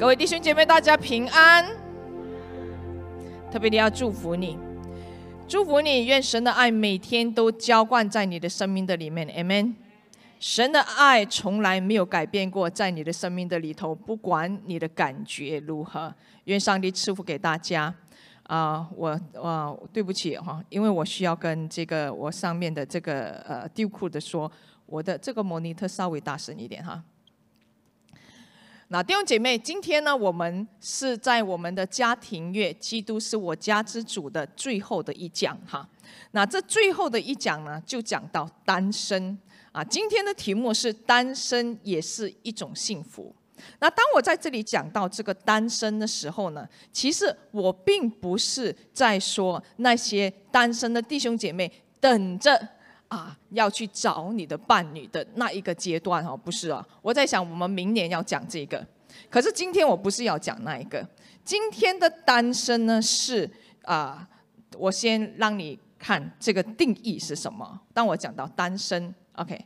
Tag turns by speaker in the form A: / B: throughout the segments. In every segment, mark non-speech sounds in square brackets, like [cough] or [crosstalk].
A: 各位弟兄姐妹，大家平安！特别的要祝福你，祝福你，愿神的爱每天都浇灌在你的生命的里面，Amen。神的爱从来没有改变过，在你的生命的里头，不管你的感觉如何，愿上帝赐福给大家。啊，我啊，对不起哈，因为我需要跟这个我上面的这个呃，Duke 的说，我的这个莫尼特稍微大声一点哈。那弟兄姐妹，今天呢，我们是在我们的家庭月《基督是我家之主》的最后的一讲哈。那这最后的一讲呢，就讲到单身啊。今天的题目是单身也是一种幸福。那当我在这里讲到这个单身的时候呢，其实我并不是在说那些单身的弟兄姐妹等着。啊，要去找你的伴侣的那一个阶段哦，不是啊，我在想我们明年要讲这个，可是今天我不是要讲那一个，今天的单身呢是啊，我先让你看这个定义是什么。当我讲到单身，OK，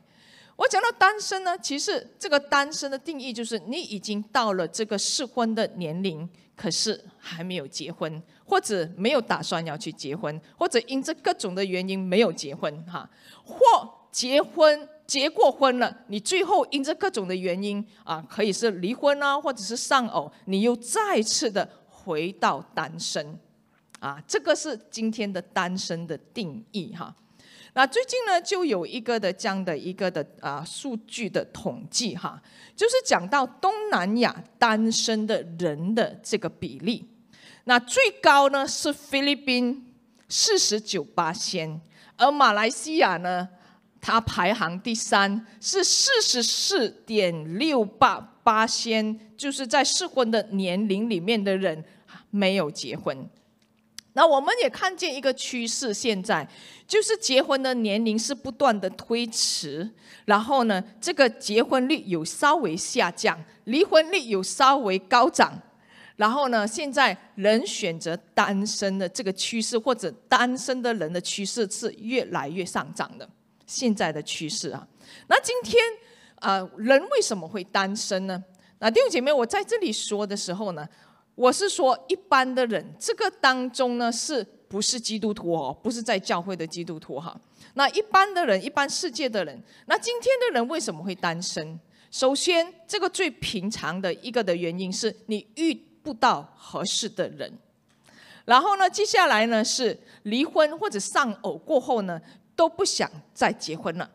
A: 我讲到单身呢，其实这个单身的定义就是你已经到了这个适婚的年龄。可是还没有结婚，或者没有打算要去结婚，或者因着各种的原因没有结婚，哈。或结婚结过婚了，你最后因着各种的原因啊，可以是离婚啊，或者是丧偶，你又再次的回到单身，啊，这个是今天的单身的定义，哈。那最近呢，就有一个的这样的一个的啊数据的统计哈，就是讲到东南亚单身的人的这个比例，那最高呢是菲律宾四十九八仙，而马来西亚呢，它排行第三是四十四点六八八仙，就是在适婚的年龄里面的人没有结婚。那我们也看见一个趋势，现在。就是结婚的年龄是不断的推迟，然后呢，这个结婚率有稍微下降，离婚率有稍微高涨，然后呢，现在人选择单身的这个趋势，或者单身的人的趋势是越来越上涨的，现在的趋势啊。那今天啊，人为什么会单身呢？那弟兄姐妹，我在这里说的时候呢，我是说一般的人，这个当中呢是。不是基督徒哦，不是在教会的基督徒哈。那一般的人，一般世界的人，那今天的人为什么会单身？首先，这个最平常的一个的原因是你遇不到合适的人。然后呢，接下来呢是离婚或者丧偶过后呢都不想再结婚了。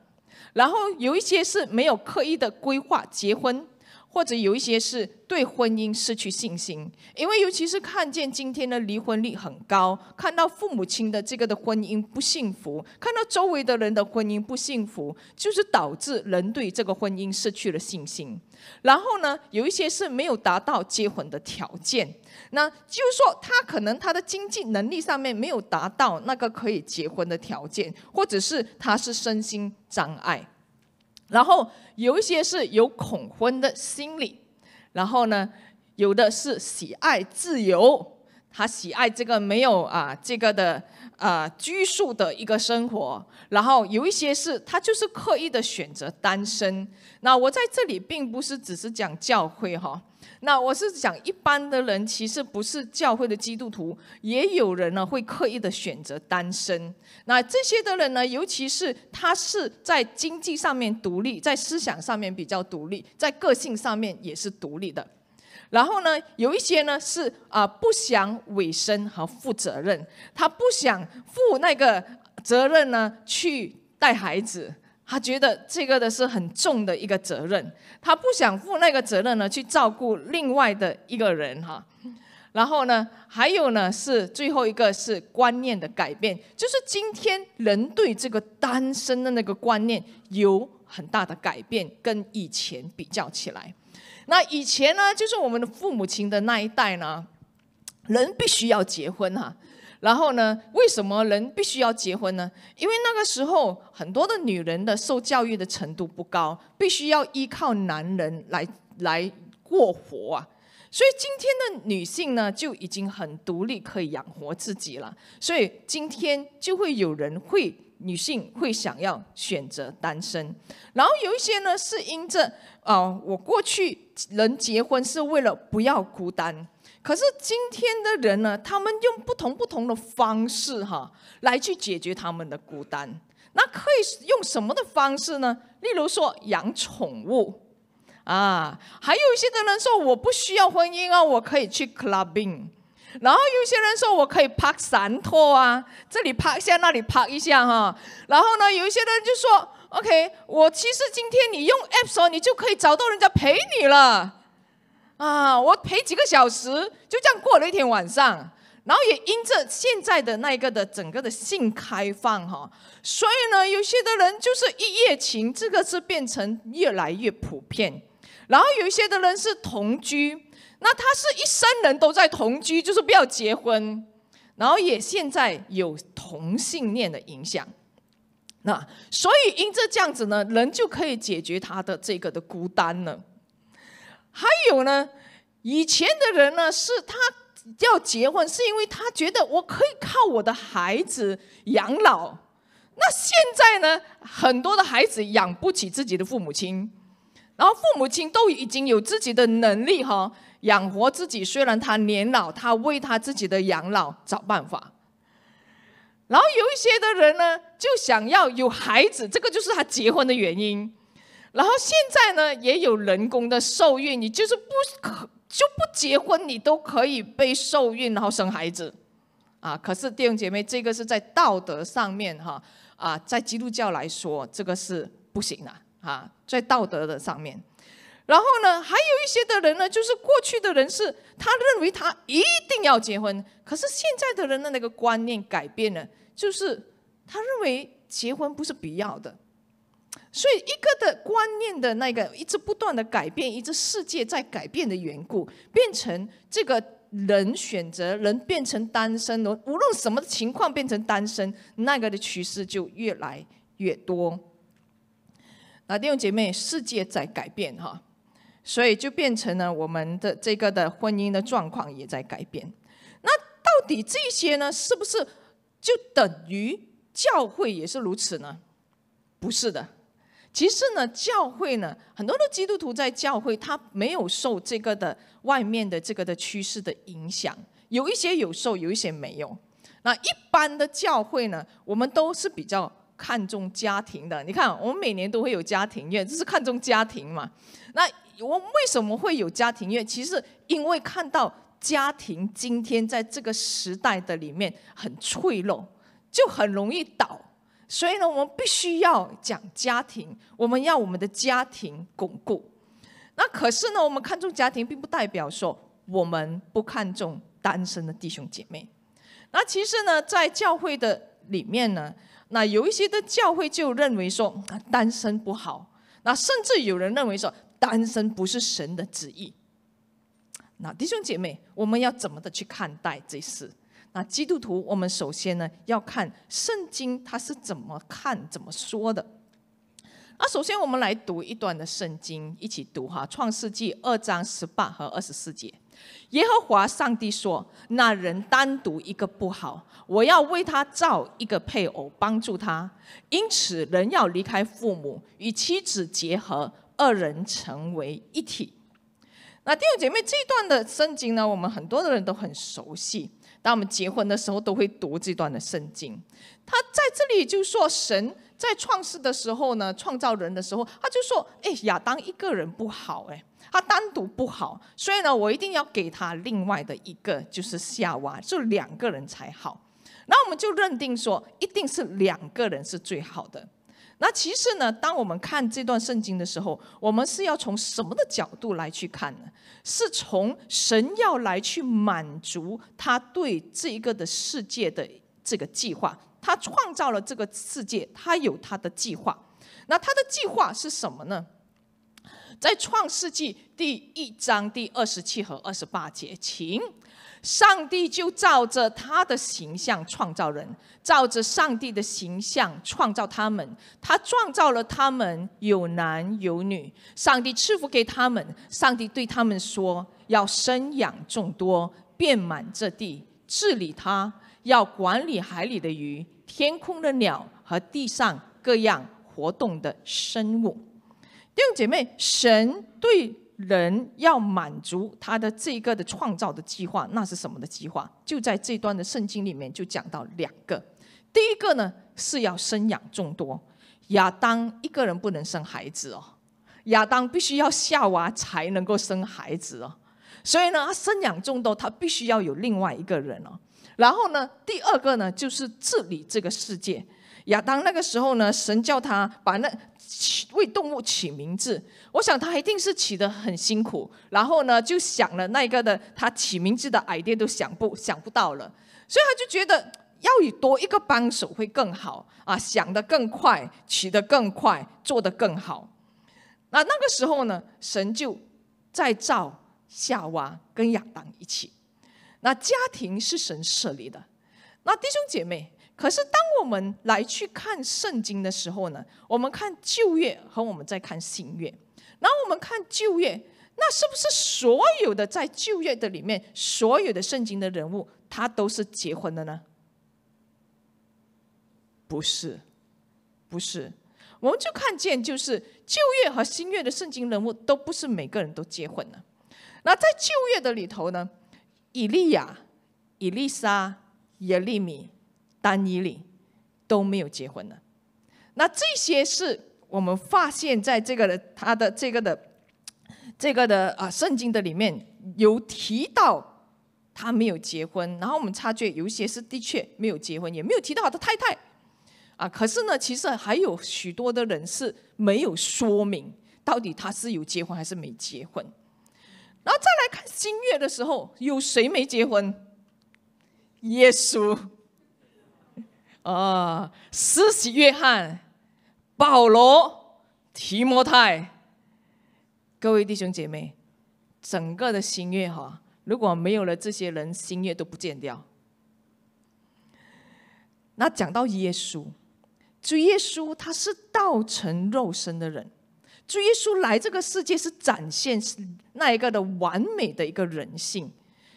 A: 然后有一些是没有刻意的规划结婚。或者有一些是对婚姻失去信心，因为尤其是看见今天的离婚率很高，看到父母亲的这个的婚姻不幸福，看到周围的人的婚姻不幸福，就是导致人对这个婚姻失去了信心。然后呢，有一些是没有达到结婚的条件，那就是说他可能他的经济能力上面没有达到那个可以结婚的条件，或者是他是身心障碍。然后有一些是有恐婚的心理，然后呢，有的是喜爱自由，他喜爱这个没有啊这个的啊拘束的一个生活。然后有一些是他就是刻意的选择单身。那我在这里并不是只是讲教会哈。那我是讲，一般的人其实不是教会的基督徒，也有人呢会刻意的选择单身。那这些的人呢，尤其是他是在经济上面独立，在思想上面比较独立，在个性上面也是独立的。然后呢，有一些呢是啊不想委身和负责任，他不想负那个责任呢去带孩子。他觉得这个的是很重的一个责任，他不想负那个责任呢，去照顾另外的一个人哈。然后呢，还有呢是最后一个是观念的改变，就是今天人对这个单身的那个观念有很大的改变，跟以前比较起来。那以前呢，就是我们的父母亲的那一代呢，人必须要结婚哈。然后呢？为什么人必须要结婚呢？因为那个时候很多的女人的受教育的程度不高，必须要依靠男人来来过活啊。所以今天的女性呢，就已经很独立，可以养活自己了。所以今天就会有人会女性会想要选择单身。然后有一些呢，是因着啊，我过去人结婚是为了不要孤单。可是今天的人呢，他们用不同不同的方式哈，来去解决他们的孤单。那可以用什么的方式呢？例如说养宠物啊，还有一些的人说我不需要婚姻啊，我可以去 clubbing。然后有些人说我可以拍闪托啊，这里拍一下，那里拍一下哈。然后呢，有一些人就说 OK，我其实今天你用 app s 时候，你就可以找到人家陪你了。啊，我陪几个小时，就这样过了一天晚上。然后也因着现在的那一个的整个的性开放哈，所以呢，有些的人就是一夜情，这个是变成越来越普遍。然后有一些的人是同居，那他是一生人都在同居，就是不要结婚。然后也现在有同性恋的影响，那所以因着这样子呢，人就可以解决他的这个的孤单了。还有呢，以前的人呢，是他要结婚，是因为他觉得我可以靠我的孩子养老。那现在呢，很多的孩子养不起自己的父母亲，然后父母亲都已经有自己的能力哈，养活自己。虽然他年老，他为他自己的养老找办法。然后有一些的人呢，就想要有孩子，这个就是他结婚的原因。然后现在呢，也有人工的受孕，你就是不可就不结婚，你都可以被受孕，然后生孩子，啊！可是弟兄姐妹，这个是在道德上面哈，啊，在基督教来说，这个是不行的啊，在道德的上面。然后呢，还有一些的人呢，就是过去的人是他认为他一定要结婚，可是现在的人的那个观念改变了，就是他认为结婚不是必要的。所以，一个的观念的那个一直不断的改变，一直世界在改变的缘故，变成这个人选择人变成单身，无论什么情况变成单身，那个的趋势就越来越多。啊，弟兄姐妹，世界在改变哈，所以就变成了我们的这个的婚姻的状况也在改变。那到底这些呢，是不是就等于教会也是如此呢？不是的。其实呢，教会呢，很多的基督徒在教会，他没有受这个的外面的这个的趋势的影响，有一些有受，有一些没有。那一般的教会呢，我们都是比较看重家庭的。你看，我们每年都会有家庭院，就是看重家庭嘛。那我为什么会有家庭院？其实因为看到家庭今天在这个时代的里面很脆弱，就很容易倒。所以呢，我们必须要讲家庭，我们要我们的家庭巩固。那可是呢，我们看重家庭，并不代表说我们不看重单身的弟兄姐妹。那其实呢，在教会的里面呢，那有一些的教会就认为说单身不好，那甚至有人认为说单身不是神的旨意。那弟兄姐妹，我们要怎么的去看待这事？那基督徒，我们首先呢要看圣经它是怎么看怎么说的。那首先我们来读一段的圣经，一起读哈，《创世纪》二章十八和二十四节。耶和华上帝说：“那人单独一个不好，我要为他造一个配偶，帮助他。因此，人要离开父母，与妻子结合，二人成为一体。”那弟兄姐妹，这段的圣经呢，我们很多的人都很熟悉。当我们结婚的时候，都会读这段的圣经。他在这里就说，神在创世的时候呢，创造人的时候，他就说：“哎，亚当一个人不好，哎，他单独不好，所以呢，我一定要给他另外的一个，就是夏娃，就两个人才好。”那我们就认定说，一定是两个人是最好的。那其实呢，当我们看这段圣经的时候，我们是要从什么的角度来去看呢？是从神要来去满足他对这一个的世界的这个计划，他创造了这个世界，他有他的计划，那他的计划是什么呢？在创世纪第一章第二十七和二十八节，请上帝就照着他的形象创造人，照着上帝的形象创造他们。他创造了他们有男有女，上帝赐福给他们。上帝对他们说：“要生养众多，遍满这地，治理它；要管理海里的鱼、天空的鸟和地上各样活动的生物。”弟兄姐妹，神对人要满足他的这个的创造的计划，那是什么的计划？就在这段的圣经里面就讲到两个。第一个呢是要生养众多，亚当一个人不能生孩子哦，亚当必须要夏娃才能够生孩子哦，所以呢，生养众多他必须要有另外一个人哦。然后呢，第二个呢就是治理这个世界。亚当那个时候呢，神叫他把那起为动物起名字，我想他一定是起的很辛苦。然后呢，就想了那个的他起名字的 idea 都想不想不到了，所以他就觉得要以多一个帮手会更好啊，想的更快，起的更快，做的更好。那那个时候呢，神就再造夏娃跟亚当一起，那家庭是神设立的，那弟兄姐妹。可是，当我们来去看圣经的时候呢，我们看旧约和我们在看新约。然后我们看旧约，那是不是所有的在旧约的里面，所有的圣经的人物，他都是结婚的呢？不是，不是。我们就看见，就是旧约和新约的圣经人物，都不是每个人都结婚的。那在旧约的里头呢，以利亚、以利沙、耶利米。单一里都没有结婚的，那这些是我们发现在这个的他的这个的这个的啊圣经的里面有提到他没有结婚，然后我们察觉有一些是的确没有结婚，也没有提到他的太太啊。可是呢，其实还有许多的人是没有说明到底他是有结婚还是没结婚。然后再来看新月的时候，有谁没结婚？耶稣。啊，施洗约翰、保罗、提摩太，各位弟兄姐妹，整个的新月哈，如果没有了这些人，新月都不见掉。那讲到耶稣，追耶稣，他是道成肉身的人，追耶稣来这个世界是展现那一个的完美的一个人性。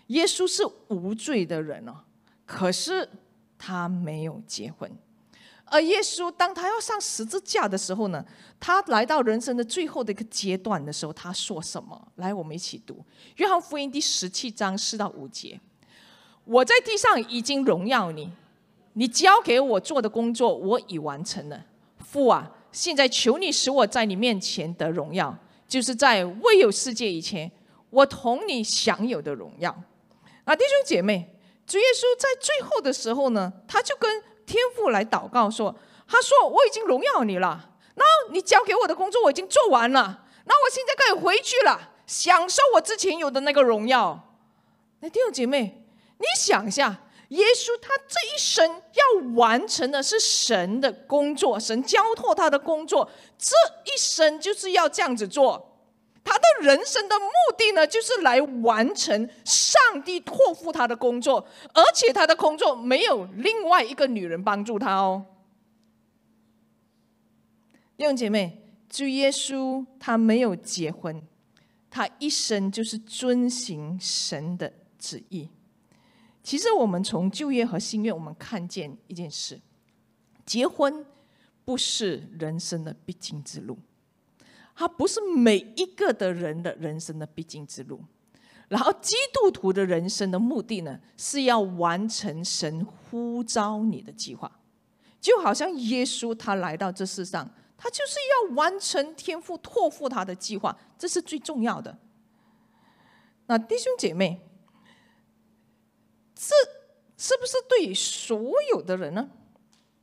A: 耶稣是无罪的人哦，可是。他没有结婚，而耶稣当他要上十字架的时候呢，他来到人生的最后的一个阶段的时候，他说什么？来，我们一起读约翰福音第十七章四到五节：“我在地上已经荣耀你，你交给我做的工作，我已完成了。父啊，现在求你使我在你面前得荣耀，就是在未有世界以前，我同你享有的荣耀。”啊，弟兄姐妹。主耶稣在最后的时候呢，他就跟天父来祷告说：“他说我已经荣耀你了，那你交给我的工作我已经做完了，那我现在可以回去了，享受我之前有的那个荣耀。”那弟兄姐妹，你想一下，耶稣他这一生要完成的是神的工作，神交托他的工作，这一生就是要这样子做。他的人生的目的呢，就是来完成上帝托付他的工作，而且他的工作没有另外一个女人帮助他哦。弟兄姐妹，主耶稣他没有结婚，他一生就是遵行神的旨意。其实我们从旧约和新约，我们看见一件事：结婚不是人生的必经之路。它不是每一个的人的人生的必经之路，然后基督徒的人生的目的呢，是要完成神呼召你的计划，就好像耶稣他来到这世上，他就是要完成天父托付他的计划，这是最重要的。那弟兄姐妹，这是不是对所有的人呢？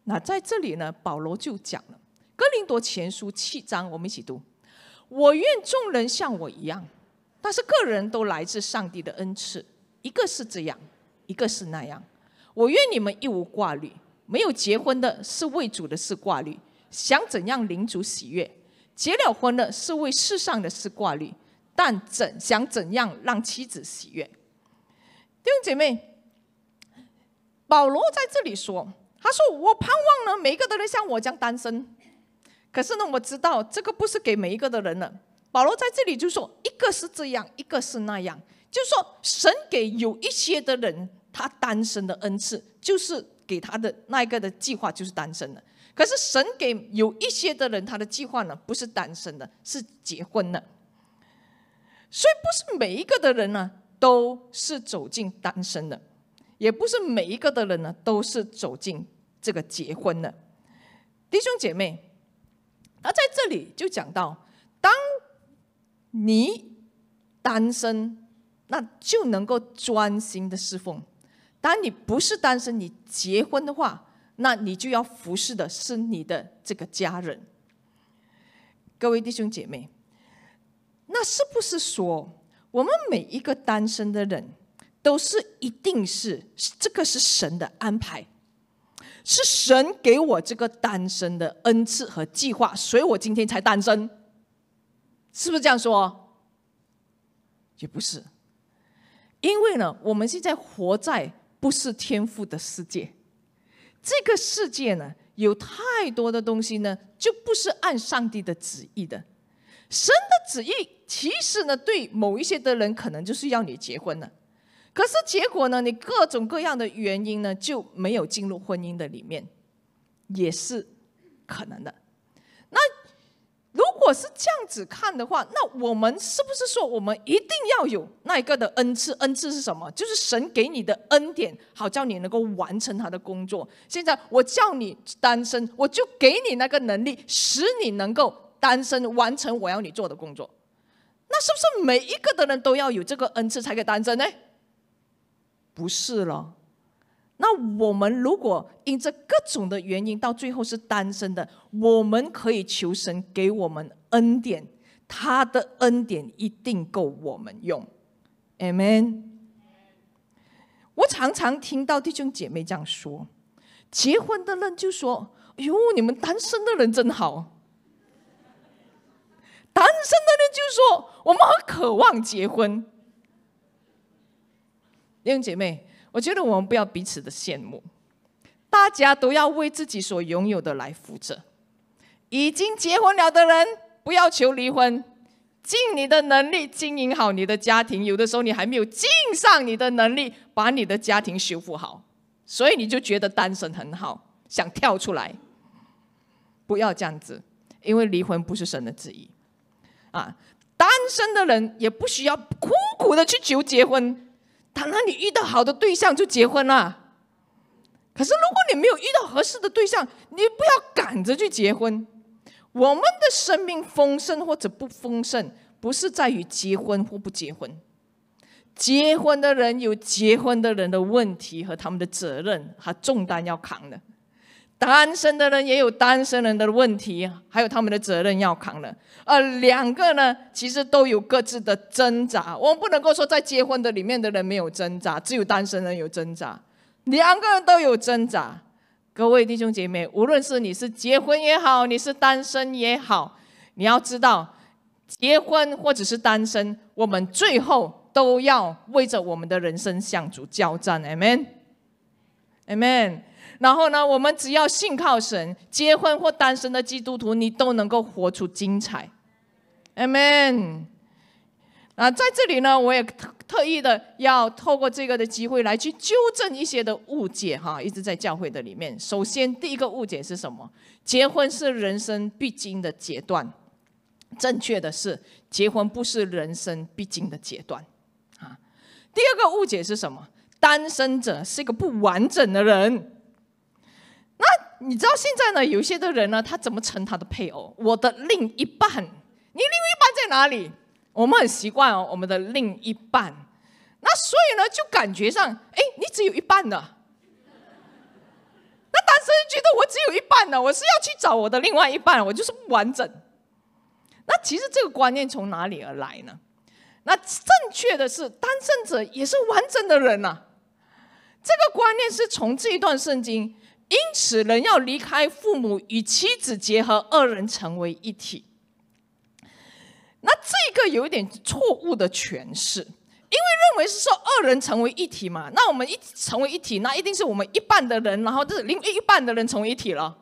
A: 那在这里呢，保罗就讲了《哥林多前书》七章，我们一起读。我愿众人像我一样，但是个人都来自上帝的恩赐，一个是这样，一个是那样。我愿你们一无挂虑，没有结婚的是为主的是挂虑，想怎样领主喜悦；结了婚的是为世上的是挂虑，但怎想怎样让妻子喜悦。弟兄姐妹，保罗在这里说，他说我盼望呢，每一个都能像我这样单身。可是呢，我知道这个不是给每一个的人的。保罗在这里就说，一个是这样，一个是那样，就是说，神给有一些的人，他单身的恩赐，就是给他的那一个的计划就是单身的。可是神给有一些的人，他的计划呢，不是单身的，是结婚的。所以不是每一个的人呢，都是走进单身的，也不是每一个的人呢，都是走进这个结婚的，弟兄姐妹。而在这里就讲到，当你单身，那就能够专心的侍奉；当你不是单身，你结婚的话，那你就要服侍的是你的这个家人。各位弟兄姐妹，那是不是说我们每一个单身的人都是一定是这个是神的安排？是神给我这个单身的恩赐和计划，所以我今天才单身，是不是这样说？也不是，因为呢，我们现在活在不是天赋的世界，这个世界呢，有太多的东西呢，就不是按上帝的旨意的。神的旨意其实呢，对某一些的人，可能就是要你结婚了。可是结果呢？你各种各样的原因呢，就没有进入婚姻的里面，也是可能的。那如果是这样子看的话，那我们是不是说，我们一定要有那一个的恩赐？恩赐是什么？就是神给你的恩典，好叫你能够完成他的工作。现在我叫你单身，我就给你那个能力，使你能够单身完成我要你做的工作。那是不是每一个的人都要有这个恩赐才可以单身呢？不是了，那我们如果因着各种的原因，到最后是单身的，我们可以求神给我们恩典，他的恩典一定够我们用。amen。我常常听到弟兄姐妹这样说：，结婚的人就说：“哎呦，你们单身的人真好。”单身的人就说：“我们很渴望结婚。”弟兄姐妹，我觉得我们不要彼此的羡慕，大家都要为自己所拥有的来负责。已经结婚了的人，不要求离婚，尽你的能力经营好你的家庭。有的时候你还没有尽上你的能力，把你的家庭修复好，所以你就觉得单身很好，想跳出来。不要这样子，因为离婚不是神的旨意啊。单身的人也不需要苦苦的去求结婚。当然，你遇到好的对象就结婚了。可是，如果你没有遇到合适的对象，你不要赶着去结婚。我们的生命丰盛或者不丰盛，不是在于结婚或不结婚。结婚的人有结婚的人的问题和他们的责任和重担要扛的。单身的人也有单身人的问题，还有他们的责任要扛的。而两个呢，其实都有各自的挣扎。我们不能够说在结婚的里面的人没有挣扎，只有单身人有挣扎。两个人都有挣扎。各位弟兄姐妹，无论是你是结婚也好，你是单身也好，你要知道，结婚或者是单身，我们最后都要为着我们的人生向主交战。Amen。Amen。然后呢，我们只要信靠神，结婚或单身的基督徒，你都能够活出精彩，Amen。啊，在这里呢，我也特意的要透过这个的机会来去纠正一些的误解哈。一直在教会的里面，首先第一个误解是什么？结婚是人生必经的阶段，正确的是，结婚不是人生必经的阶段，啊。第二个误解是什么？单身者是一个不完整的人。那你知道现在呢？有些的人呢，他怎么成他的配偶？我的另一半，你另一半在哪里？我们很习惯哦，我们的另一半。那所以呢，就感觉上，哎，你只有一半呢。那单身人觉得我只有一半呢，我是要去找我的另外一半，我就是不完整。那其实这个观念从哪里而来呢？那正确的是，单身者也是完整的人呐。这个观念是从这一段圣经。因此，人要离开父母与妻子结合，二人成为一体。那这个有一点错误的诠释，因为认为是说二人成为一体嘛，那我们一成为一体，那一定是我们一半的人，然后就是另一半的人成为一体了。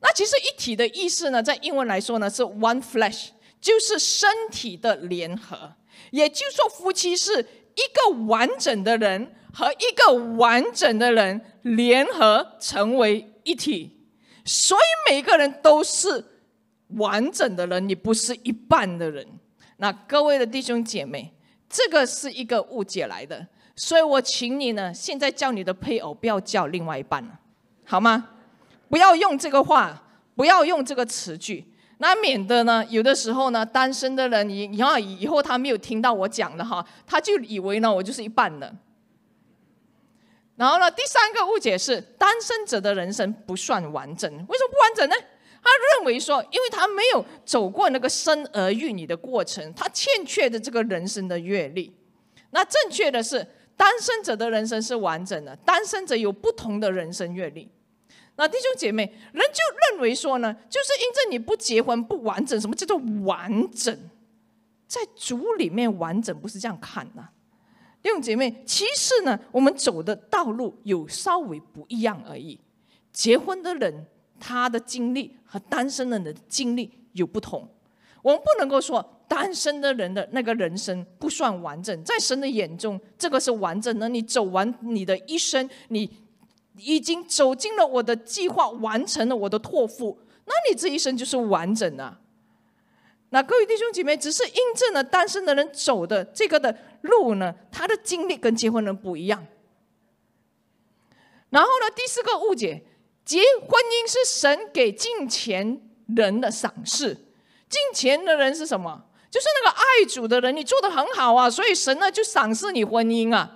A: 那其实“一体”的意思呢，在英文来说呢是 “one flesh”，就是身体的联合，也就是说，夫妻是一个完整的人。和一个完整的人联合成为一体，所以每一个人都是完整的人，你不是一半的人。那各位的弟兄姐妹，这个是一个误解来的，所以我请你呢，现在叫你的配偶不要叫另外一半了，好吗？不要用这个话，不要用这个词句，那免得呢，有的时候呢，单身的人，你你要以后他没有听到我讲的哈，他就以为呢，我就是一半的。然后呢，第三个误解是单身者的人生不算完整。为什么不完整呢？他认为说，因为他没有走过那个生儿育女的过程，他欠缺的这个人生的阅历。那正确的是，单身者的人生是完整的，单身者有不同的人生阅历。那弟兄姐妹，人就认为说呢，就是因着你不结婚不完整。什么叫做完整？在主里面完整不是这样看的。弟兄姐妹，其实呢，我们走的道路有稍微不一样而已。结婚的人，他的经历和单身人的经历有不同。我们不能够说单身的人的那个人生不算完整，在神的眼中，这个是完整的。你走完你的一生，你已经走进了我的计划，完成了我的托付，那你这一生就是完整的。那各位弟兄姐妹，只是印证了单身的人走的这个的路呢，他的经历跟结婚人不一样。然后呢，第四个误解，结婚姻是神给金钱人的赏赐。金钱的人是什么？就是那个爱主的人。你做的很好啊，所以神呢就赏赐你婚姻啊。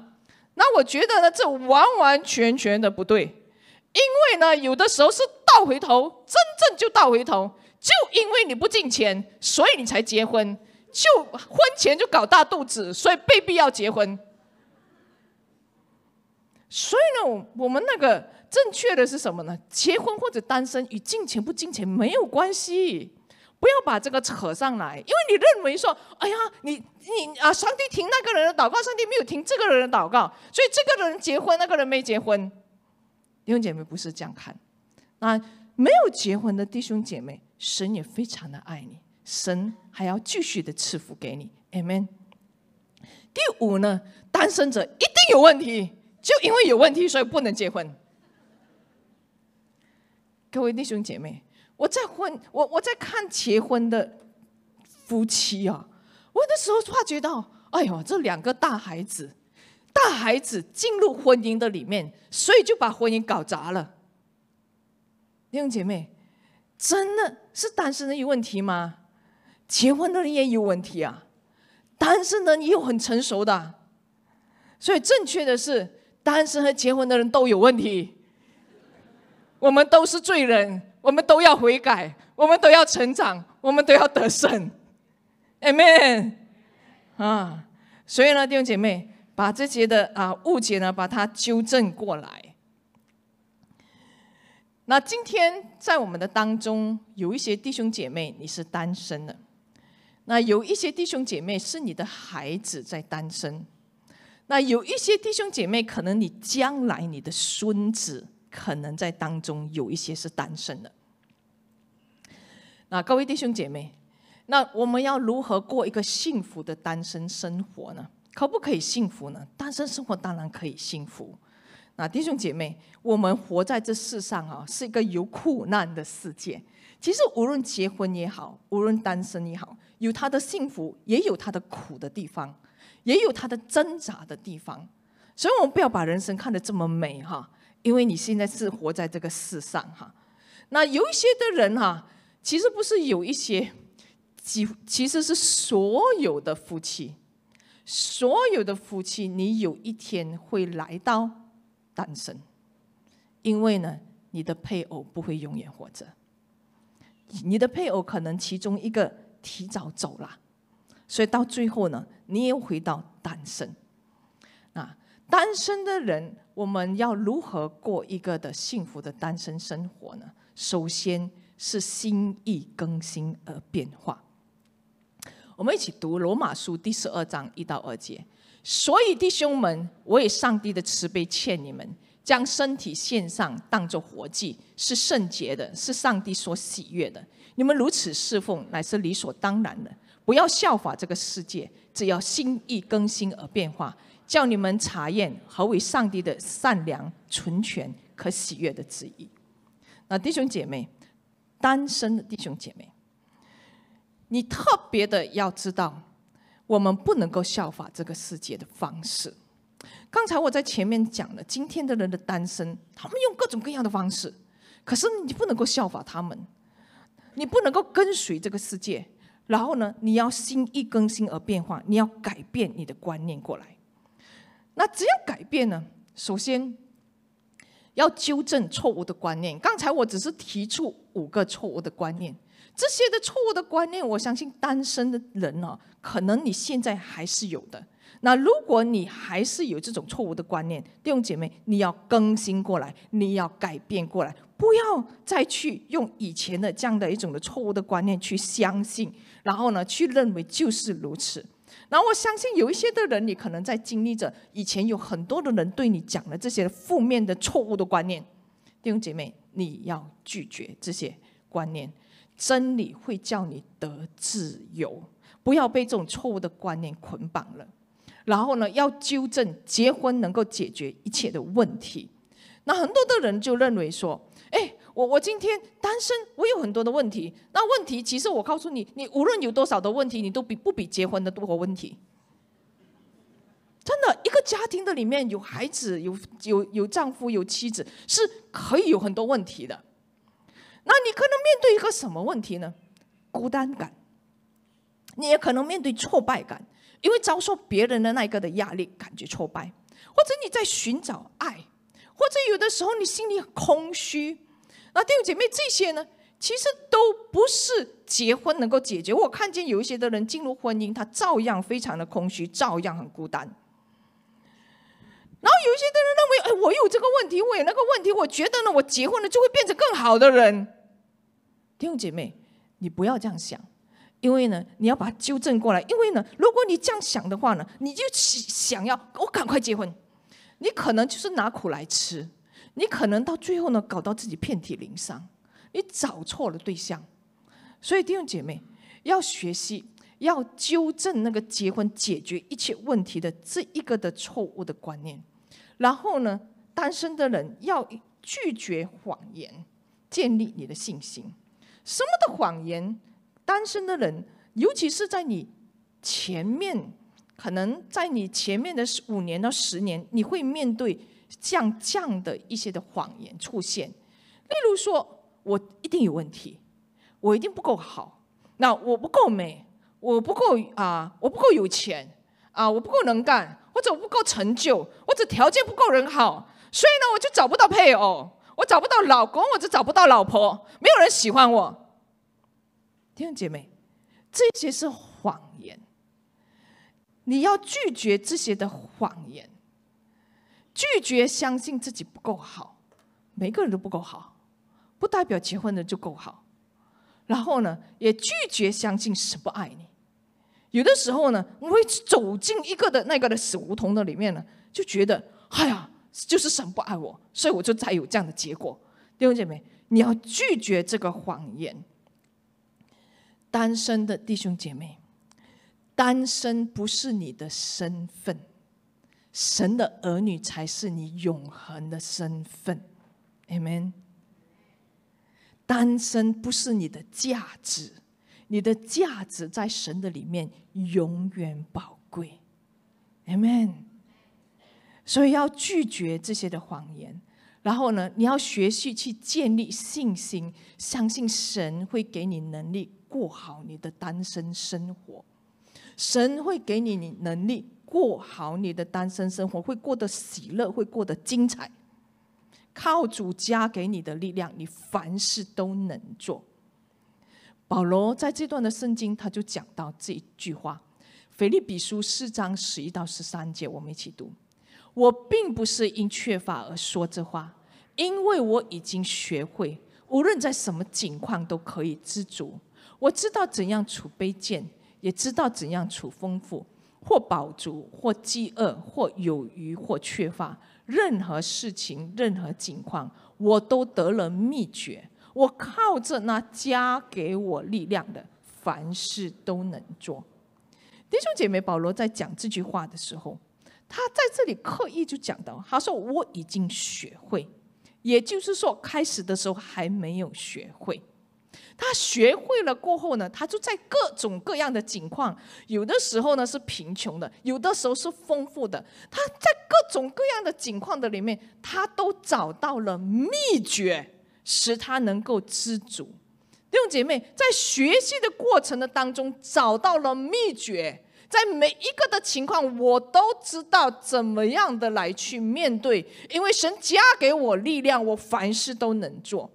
A: 那我觉得呢，这完完全全的不对，因为呢，有的时候是倒回头，真正就倒回头。就因为你不进钱，所以你才结婚；就婚前就搞大肚子，所以被逼要结婚。所以呢，我们那个正确的是什么呢？结婚或者单身与金钱不金钱没有关系，不要把这个扯上来，因为你认为说，哎呀，你你啊，上帝听那个人的祷告，上帝没有听这个人的祷告，所以这个人结婚，那个人没结婚。弟兄姐妹不是这样看，啊，没有结婚的弟兄姐妹。神也非常的爱你，神还要继续的赐福给你，amen。第五呢，单身者一定有问题，就因为有问题，所以不能结婚。各位弟兄姐妹，我在婚，我我在看结婚的夫妻啊，我那时候发觉到，哎呦，这两个大孩子，大孩子进入婚姻的里面，所以就把婚姻搞砸了。弟兄姐妹。真的是单身人有问题吗？结婚的人也有问题啊！单身人也有很成熟的。所以正确的是，单身和结婚的人都有问题。我们都是罪人，我们都要悔改，我们都要成长，我们都要得胜。Amen！啊，所以呢，弟兄姐妹，把这些的啊误解呢，把它纠正过来。那今天在我们的当中，有一些弟兄姐妹你是单身的，那有一些弟兄姐妹是你的孩子在单身，那有一些弟兄姐妹可能你将来你的孙子可能在当中有一些是单身的。那各位弟兄姐妹，那我们要如何过一个幸福的单身生活呢？可不可以幸福呢？单身生活当然可以幸福。啊，弟兄姐妹，我们活在这世上啊，是一个有苦难的世界。其实无论结婚也好，无论单身也好，有他的幸福，也有他的苦的地方，也有他的挣扎的地方。所以，我们不要把人生看得这么美哈，因为你现在是活在这个世上哈。那有一些的人哈，其实不是有一些，几其实是所有的夫妻，所有的夫妻，你有一天会来到。单身，因为呢，你的配偶不会永远活着，你的配偶可能其中一个提早走了，所以到最后呢，你又回到单身。啊，单身的人，我们要如何过一个的幸福的单身生活呢？首先是心意更新而变化。我们一起读罗马书第十二章一到二节。所以，弟兄们，我以上帝的慈悲劝你们，将身体献上，当作活祭，是圣洁的，是上帝所喜悦的。你们如此侍奉，乃是理所当然的。不要效法这个世界，只要心意更新而变化，叫你们查验何为上帝的善良、纯全可喜悦的旨意。那弟兄姐妹，单身的弟兄姐妹，你特别的要知道。我们不能够效法这个世界的方式。刚才我在前面讲了，今天的人的单身，他们用各种各样的方式，可是你不能够效法他们，你不能够跟随这个世界。然后呢，你要心一更新而变化，你要改变你的观念过来。那怎样改变呢？首先，要纠正错误的观念。刚才我只是提出五个错误的观念。这些的错误的观念，我相信单身的人啊，可能你现在还是有的。那如果你还是有这种错误的观念，弟兄姐妹，你要更新过来，你要改变过来，不要再去用以前的这样的一种的错误的观念去相信，然后呢，去认为就是如此。然后我相信有一些的人，你可能在经历着以前有很多的人对你讲的这些负面的错误的观念，弟兄姐妹，你要拒绝这些观念。真理会叫你得自由，不要被这种错误的观念捆绑了。然后呢，要纠正结婚能够解决一切的问题。那很多的人就认为说：“哎，我我今天单身，我有很多的问题。”那问题其实我告诉你，你无论有多少的问题，你都比不比结婚的多问题。真的，一个家庭的里面有孩子，有有有丈夫，有妻子，是可以有很多问题的。那你可能面对一个什么问题呢？孤单感，你也可能面对挫败感，因为遭受别人的那个的压力，感觉挫败，或者你在寻找爱，或者有的时候你心里很空虚。那弟兄姐妹，这些呢，其实都不是结婚能够解决。我看见有一些的人进入婚姻，他照样非常的空虚，照样很孤单。然后有一些的人认为，哎，我有这个问题，我有那个问题，我觉得呢，我结婚了就会变成更好的人。弟兄姐妹，你不要这样想，因为呢，你要把它纠正过来。因为呢，如果你这样想的话呢，你就想要我赶快结婚，你可能就是拿苦来吃，你可能到最后呢，搞到自己遍体鳞伤，你找错了对象。所以弟兄姐妹要学习，要纠正那个结婚解决一切问题的这一个的错误的观念。然后呢，单身的人要拒绝谎言，建立你的信心。什么的谎言？单身的人，尤其是在你前面，可能在你前面的五年到十年，你会面对像这样的一些的谎言出现。例如说，我一定有问题，我一定不够好，那我不够美，我不够啊，我不够有钱啊，我不够能干。或者我不够成就？或者条件不够人好，所以呢，我就找不到配偶。我找不到老公，我就找不到老婆，没有人喜欢我。听姐妹，这些是谎言。你要拒绝这些的谎言，拒绝相信自己不够好。每个人都不够好，不代表结婚的就够好。然后呢，也拒绝相信谁不爱你。有的时候呢，我会走进一个的那个的死胡同的里面呢，就觉得哎呀，就是神不爱我，所以我就才有这样的结果。弟兄姐妹，你要拒绝这个谎言。单身的弟兄姐妹，单身不是你的身份，神的儿女才是你永恒的身份。Amen。单身不是你的价值。你的价值在神的里面永远宝贵，Amen。所以要拒绝这些的谎言，然后呢，你要学习去建立信心，相信神会给你能力过好你的单身生活。神会给你你能力过好你的单身生活，会过得喜乐，会过得精彩。靠主加给你的力量，你凡事都能做。保罗在这段的圣经，他就讲到这一句话，《腓立比书》四章十一到十三节，我们一起读。我并不是因缺乏而说这话，因为我已经学会，无论在什么境况都可以知足。我知道怎样处卑贱，也知道怎样处丰富，或饱足，或饥饿，或有余，或缺乏，任何事情，任何境况，我都得了秘诀。我靠着那加给我力量的，凡事都能做。弟兄姐妹，保罗在讲这句话的时候，他在这里刻意就讲到，他说我已经学会，也就是说，开始的时候还没有学会。他学会了过后呢，他就在各种各样的境况，有的时候呢是贫穷的，有的时候是丰富的。他在各种各样的境况的里面，他都找到了秘诀。使他能够知足，弟兄姐妹在学习的过程的当中找到了秘诀，在每一个的情况，我都知道怎么样的来去面对，因为神加给我力量，我凡事都能做。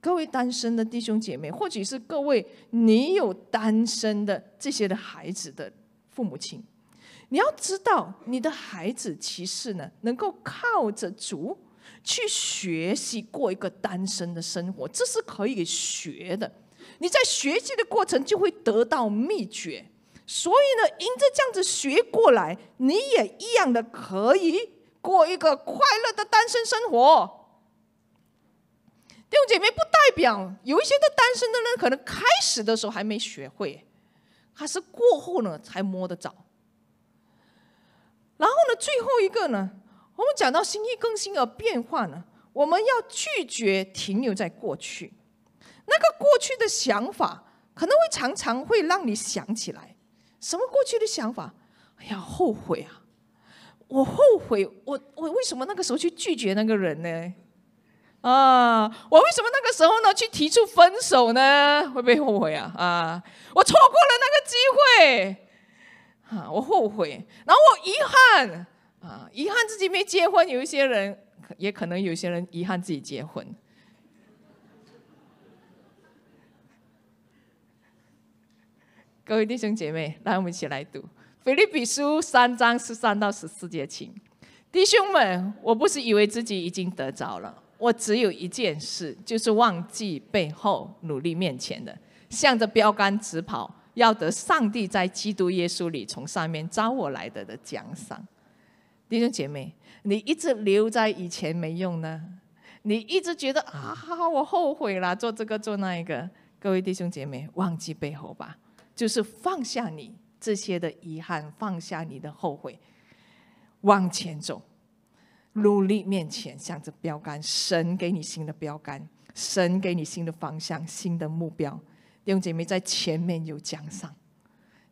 A: 各位单身的弟兄姐妹，或许是各位你有单身的这些的孩子的父母亲，你要知道你的孩子其实呢，能够靠着主去学习过一个单身的生活，这是可以学的。你在学习的过程就会得到秘诀。所以呢，因着这样子学过来，你也一样的可以过一个快乐的单身生活。弟兄姐妹，不代表有一些的单身的人，可能开始的时候还没学会，还是过后呢才摸得着。然后呢，最后一个呢？我们讲到新意更新而变化呢，我们要拒绝停留在过去，那个过去的想法可能会常常会让你想起来，什么过去的想法？哎呀，后悔啊！我后悔，我我为什么那个时候去拒绝那个人呢？啊，我为什么那个时候呢去提出分手呢？会不会后悔啊？啊，我错过了那个机会，啊，我后悔，然后我遗憾。啊，遗憾自己没结婚。有一些人，也可能有些人遗憾自己结婚。各位弟兄姐妹，让我们一起来读《菲律比书》三章十三到十四节，请。弟兄们，我不是以为自己已经得着了，我只有一件事，就是忘记背后，努力面前的，向着标杆直跑，要得上帝在基督耶稣里从上面招我来的的奖赏。弟兄姐妹，你一直留在以前没用呢。你一直觉得啊，我后悔了，做这个做那一个。各位弟兄姐妹，忘记背后吧，就是放下你这些的遗憾，放下你的后悔，往前走，努力面前，向着标杆。神给你新的标杆，神给你新的方向，新的目标。弟兄姐妹，在前面有奖赏，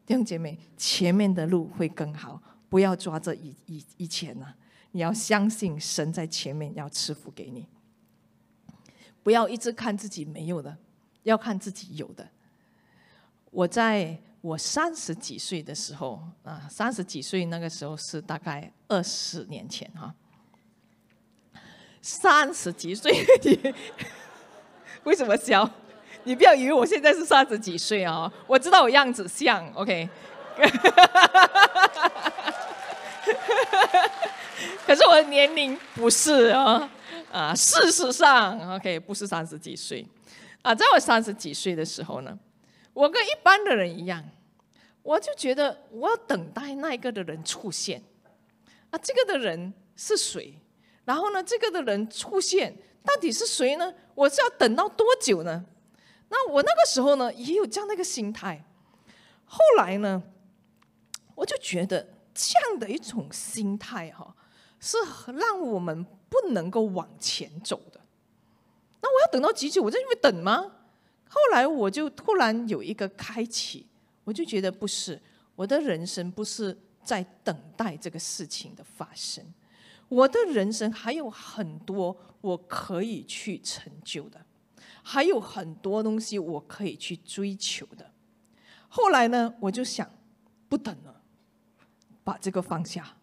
A: 弟兄姐妹，前面的路会更好。不要抓着以以以前啊，你要相信神在前面要赐福给你。不要一直看自己没有的，要看自己有的。我在我三十几岁的时候啊，三十几岁那个时候是大概二十年前哈。三十几岁，你 [laughs] 为什么笑？你不要以为我现在是三十几岁啊！我知道我样子像，OK。[laughs] 哈哈哈可是我年龄不是哦，啊，事实上，OK，不是三十几岁，啊，在我三十几岁的时候呢，我跟一般的人一样，我就觉得我要等待那一个的人出现，啊，这个的人是谁？然后呢，这个的人出现到底是谁呢？我是要等到多久呢？那我那个时候呢也有这样的一个心态，后来呢，我就觉得。这样的一种心态，哈，是让我们不能够往前走的。那我要等到几久？我在这边等吗？后来我就突然有一个开启，我就觉得不是我的人生，不是在等待这个事情的发生。我的人生还有很多我可以去成就的，还有很多东西我可以去追求的。后来呢，我就想不等了。把这个放下，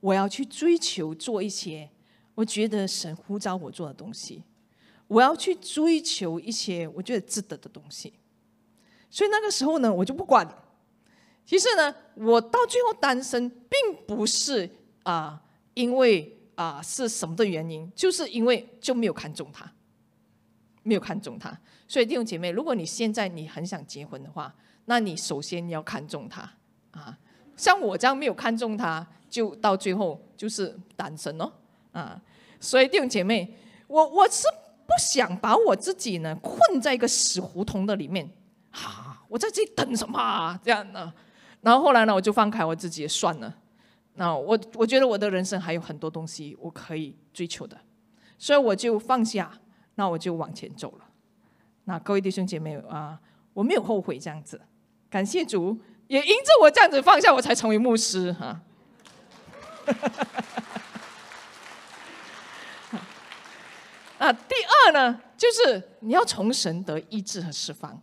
A: 我要去追求做一些我觉得神呼召我做的东西，我要去追求一些我觉得值得的东西。所以那个时候呢，我就不管。其实呢，我到最后单身，并不是啊，因为啊是什么的原因，就是因为就没有看中他，没有看中他。所以弟兄姐妹，如果你现在你很想结婚的话，那你首先你要看中他啊。像我这样没有看中他，就到最后就是单身哦，啊！所以弟兄姐妹，我我是不想把我自己呢困在一个死胡同的里面啊！我在这里等什么这样呢？然后后来呢，我就放开我自己算了。那我我觉得我的人生还有很多东西我可以追求的，所以我就放下，那我就往前走了。那各位弟兄姐妹啊，我没有后悔这样子，感谢主。也因着我这样子放下，我才成为牧师哈。啊，[laughs] 第二呢，就是你要从神得医治和释放。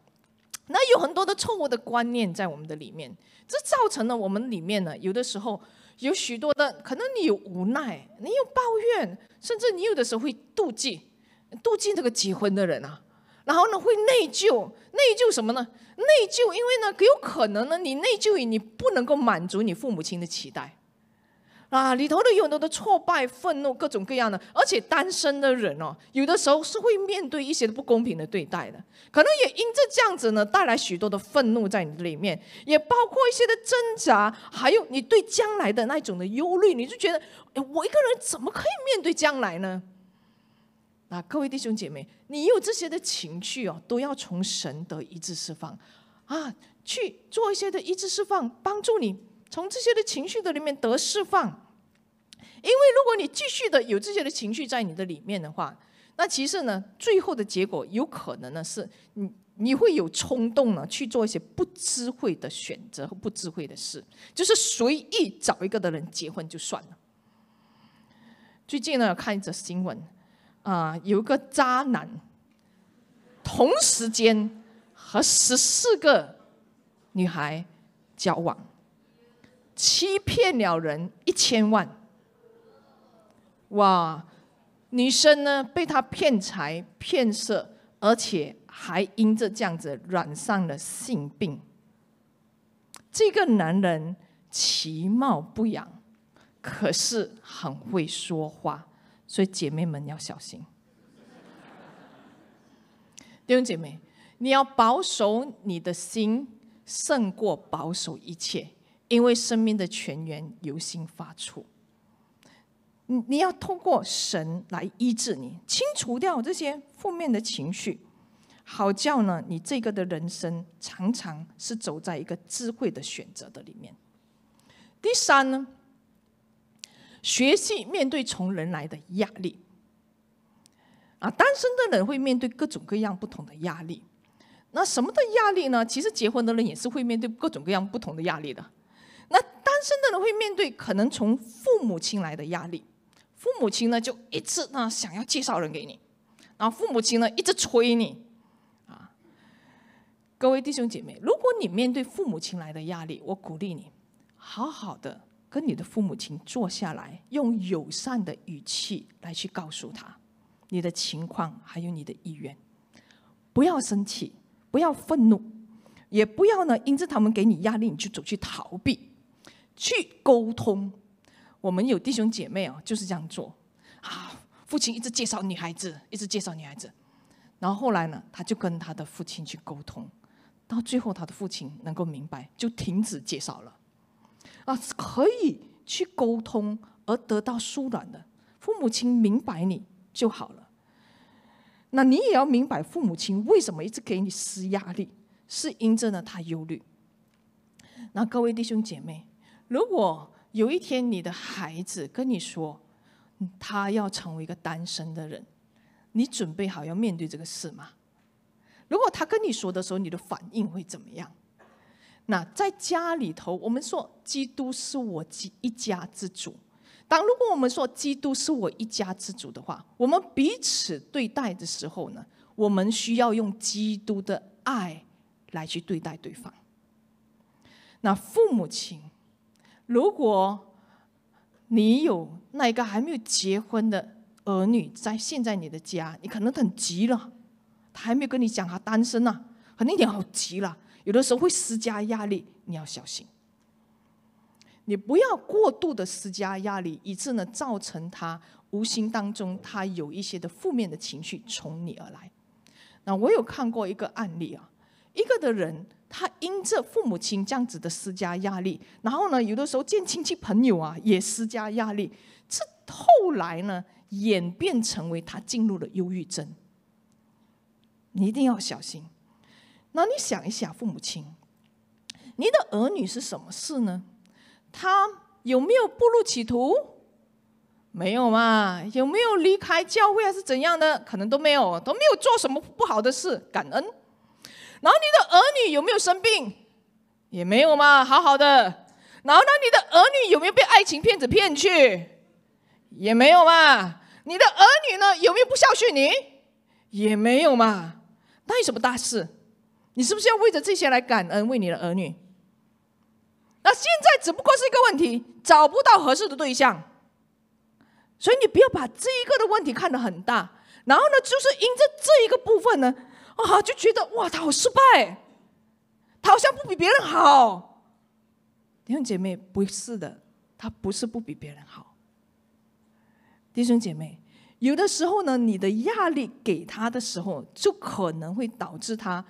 A: 那有很多的错误的观念在我们的里面，这造成了我们里面呢，有的时候有许多的，可能你有无奈，你有抱怨，甚至你有的时候会妒忌，妒忌这个结婚的人啊，然后呢会内疚，内疚什么呢？内疚，因为呢，有可能呢，你内疚于你不能够满足你父母亲的期待，啊，里头的有很多的挫败、愤怒，各种各样的。而且单身的人哦，有的时候是会面对一些不公平的对待的，可能也因这这样子呢，带来许多的愤怒在你里面，也包括一些的挣扎，还有你对将来的那一种的忧虑，你就觉得，我一个人怎么可以面对将来呢？啊，各位弟兄姐妹，你有这些的情绪哦，都要从神得一致释放啊，去做一些的一致释放，帮助你从这些的情绪的里面得释放。因为如果你继续的有这些的情绪在你的里面的话，那其实呢，最后的结果有可能呢，是你你会有冲动呢去做一些不智慧的选择和不智慧的事，就是随意找一个的人结婚就算了。最近呢，看一则新闻。啊，有个渣男，同时间和十四个女孩交往，欺骗了人一千万。哇，女生呢被他骗财骗色，而且还因着这样子染上了性病。这个男人其貌不扬，可是很会说话。所以姐妹们要小心，弟兄姐妹，你要保守你的心胜过保守一切，因为生命的泉源由心发出。你你要通过神来医治你，清除掉这些负面的情绪，好叫呢你这个的人生常常是走在一个智慧的选择的里面。第三呢？学习面对从人来的压力啊，单身的人会面对各种各样不同的压力。那什么的压力呢？其实结婚的人也是会面对各种各样不同的压力的。那单身的人会面对可能从父母亲来的压力，父母亲呢就一直呢想要介绍人给你，然后父母亲呢一直催你啊。各位弟兄姐妹，如果你面对父母亲来的压力，我鼓励你，好好的。跟你的父母亲坐下来，用友善的语气来去告诉他你的情况，还有你的意愿。不要生气，不要愤怒，也不要呢，因着他们给你压力，你就走去逃避。去沟通。我们有弟兄姐妹啊，就是这样做。啊，父亲一直介绍女孩子，一直介绍女孩子，然后后来呢，他就跟他的父亲去沟通，到最后他的父亲能够明白，就停止介绍了。啊，可以去沟通而得到舒软的父母亲明白你就好了。那你也要明白父母亲为什么一直给你施压力，是因着呢他忧虑。那各位弟兄姐妹，如果有一天你的孩子跟你说他要成为一个单身的人，你准备好要面对这个事吗？如果他跟你说的时候，你的反应会怎么样？那在家里头，我们说基督是我一一家之主。当如果我们说基督是我一家之主的话，我们彼此对待的时候呢，我们需要用基督的爱来去对待对方。那父母亲，如果你有那一个还没有结婚的儿女在现在你的家，你可能很急了。他还没有跟你讲他单身啊，可能你点好急了。有的时候会施加压力，你要小心。你不要过度的施加压力，以致呢造成他无形当中他有一些的负面的情绪从你而来。那我有看过一个案例啊，一个的人他因这父母亲这样子的施加压力，然后呢有的时候见亲戚朋友啊也施加压力，这后来呢演变成为他进入了忧郁症。你一定要小心。那你想一想，父母亲，你的儿女是什么事呢？他有没有步入歧途？没有嘛。有没有离开教会还是怎样的？可能都没有，都没有做什么不好的事，感恩。然后你的儿女有没有生病？也没有嘛，好好的。然后呢，你的儿女有没有被爱情骗子骗去？也没有嘛。你的儿女呢有没有不孝顺你？也没有嘛。那有什么大事？你是不是要为着这些来感恩？为你的儿女？那现在只不过是一个问题，找不到合适的对象，所以你不要把这一个的问题看得很大。然后呢，就是因着这一个部分呢，啊，就觉得哇，他好失败，他好像不比别人好。弟兄姐妹，不是的，他不是不比别人好。弟兄姐妹，有的时候呢，你的压力给他的时候，就可能会导致他。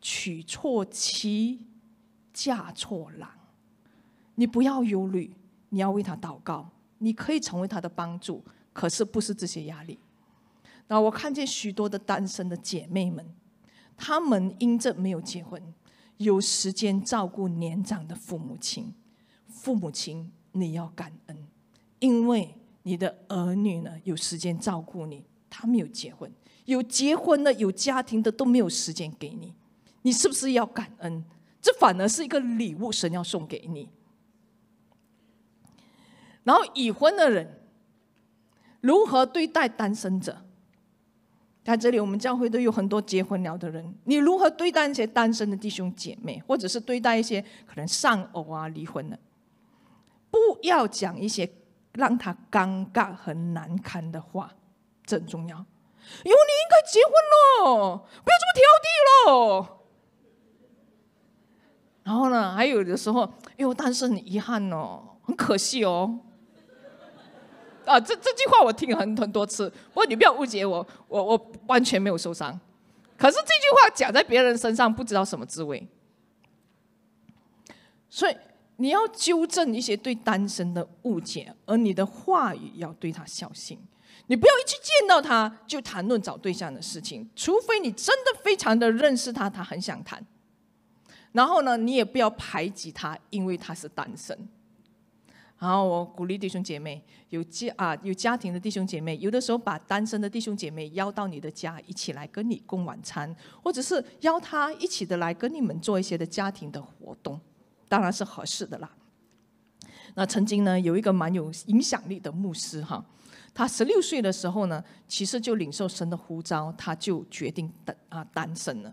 A: 娶错妻，嫁错郎，你不要忧虑，你要为他祷告。你可以成为他的帮助，可是不是这些压力。那我看见许多的单身的姐妹们，她们因这没有结婚，有时间照顾年长的父母亲。父母亲，你要感恩，因为你的儿女呢有时间照顾你。他没有结婚，有结婚的、有家庭的都没有时间给你。你是不是要感恩？这反而是一个礼物，神要送给你。然后已婚的人如何对待单身者？在这里，我们教会都有很多结婚了的人。你如何对待一些单身的弟兄姐妹，或者是对待一些可能丧偶啊、离婚的？不要讲一些让他尴尬和难堪的话，很重要。哟，你应该结婚喽，不要这么挑剔喽。然后呢？还有的时候，哟，单身很遗憾哦，很可惜哦。啊，这这句话我听很很多次。我，你不要误解我，我我完全没有受伤。可是这句话讲在别人身上，不知道什么滋味。所以你要纠正一些对单身的误解，而你的话语要对他小心。你不要一去见到他就谈论找对象的事情，除非你真的非常的认识他，他很想谈。然后呢，你也不要排挤他，因为他是单身。然后我鼓励弟兄姐妹，有家啊有家庭的弟兄姐妹，有的时候把单身的弟兄姐妹邀到你的家，一起来跟你共晚餐，或者是邀他一起的来跟你们做一些的家庭的活动，当然是合适的啦。那曾经呢，有一个蛮有影响力的牧师哈，他十六岁的时候呢，其实就领受神的呼召，他就决定单啊单身了。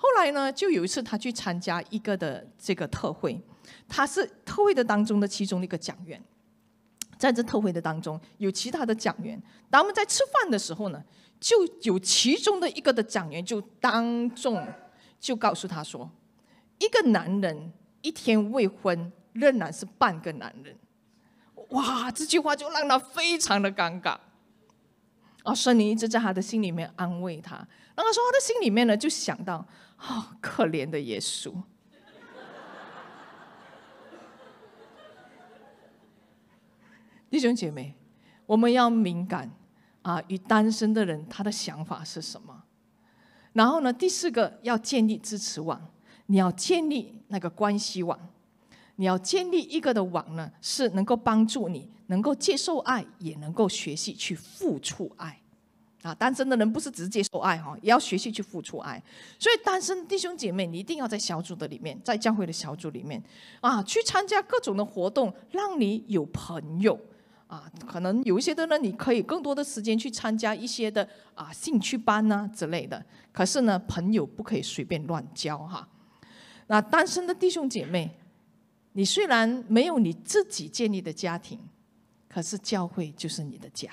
A: 后来呢，就有一次他去参加一个的这个特会，他是特会的当中的其中的一个讲员。在这特会的当中，有其他的讲员。当我们在吃饭的时候呢，就有其中的一个的讲员就当众就告诉他说：“一个男人一天未婚仍然是半个男人。”哇，这句话就让他非常的尴尬。啊，圣灵一直在他的心里面安慰他。那个时候他的心里面呢，就想到。哦，可怜的耶稣！[laughs] 弟兄姐妹，我们要敏感啊，与单身的人他的想法是什么？然后呢，第四个要建立支持网，你要建立那个关系网，你要建立一个的网呢，是能够帮助你，能够接受爱，也能够学习去付出爱。啊，单身的人不是直接说爱哈，也要学习去付出爱。所以，单身弟兄姐妹，你一定要在小组的里面，在教会的小组里面啊，去参加各种的活动，让你有朋友啊。可能有一些的呢，你可以更多的时间去参加一些的啊兴趣班啊之类的。可是呢，朋友不可以随便乱交哈。那单身的弟兄姐妹，你虽然没有你自己建立的家庭，可是教会就是你的家。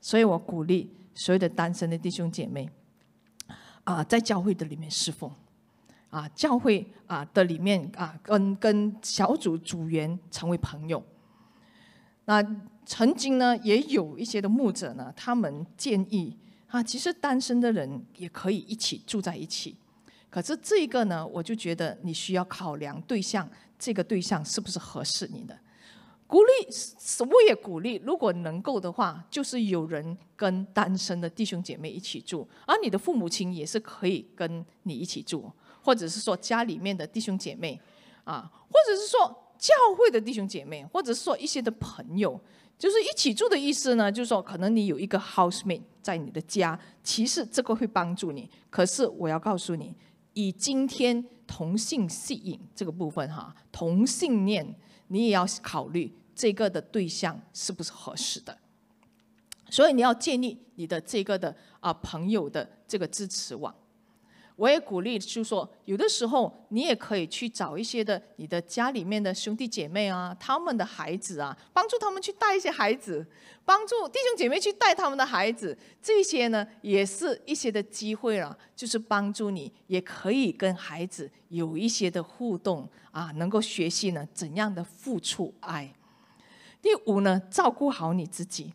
A: 所以我鼓励。所有的单身的弟兄姐妹，啊，在教会的里面侍奉，啊，教会啊的里面啊，跟跟小组组员成为朋友。那曾经呢，也有一些的牧者呢，他们建议啊，其实单身的人也可以一起住在一起。可是这个呢，我就觉得你需要考量对象，这个对象是不是合适你的。鼓励我也鼓励，如果能够的话，就是有人跟单身的弟兄姐妹一起住，而你的父母亲也是可以跟你一起住，或者是说家里面的弟兄姐妹，啊，或者是说教会的弟兄姐妹，或者是说一些的朋友，就是一起住的意思呢。就是说，可能你有一个 housemate 在你的家，其实这个会帮助你。可是我要告诉你，以今天同性吸引这个部分哈，同性恋。你也要考虑。这个的对象是不是合适的？所以你要建立你的这个的啊朋友的这个支持网。我也鼓励，就是说，有的时候你也可以去找一些的你的家里面的兄弟姐妹啊，他们的孩子啊，帮助他们去带一些孩子，帮助弟兄姐妹去带他们的孩子。这些呢，也是一些的机会了，就是帮助你也可以跟孩子有一些的互动啊，能够学习呢怎样的付出爱。第五呢，照顾好你自己，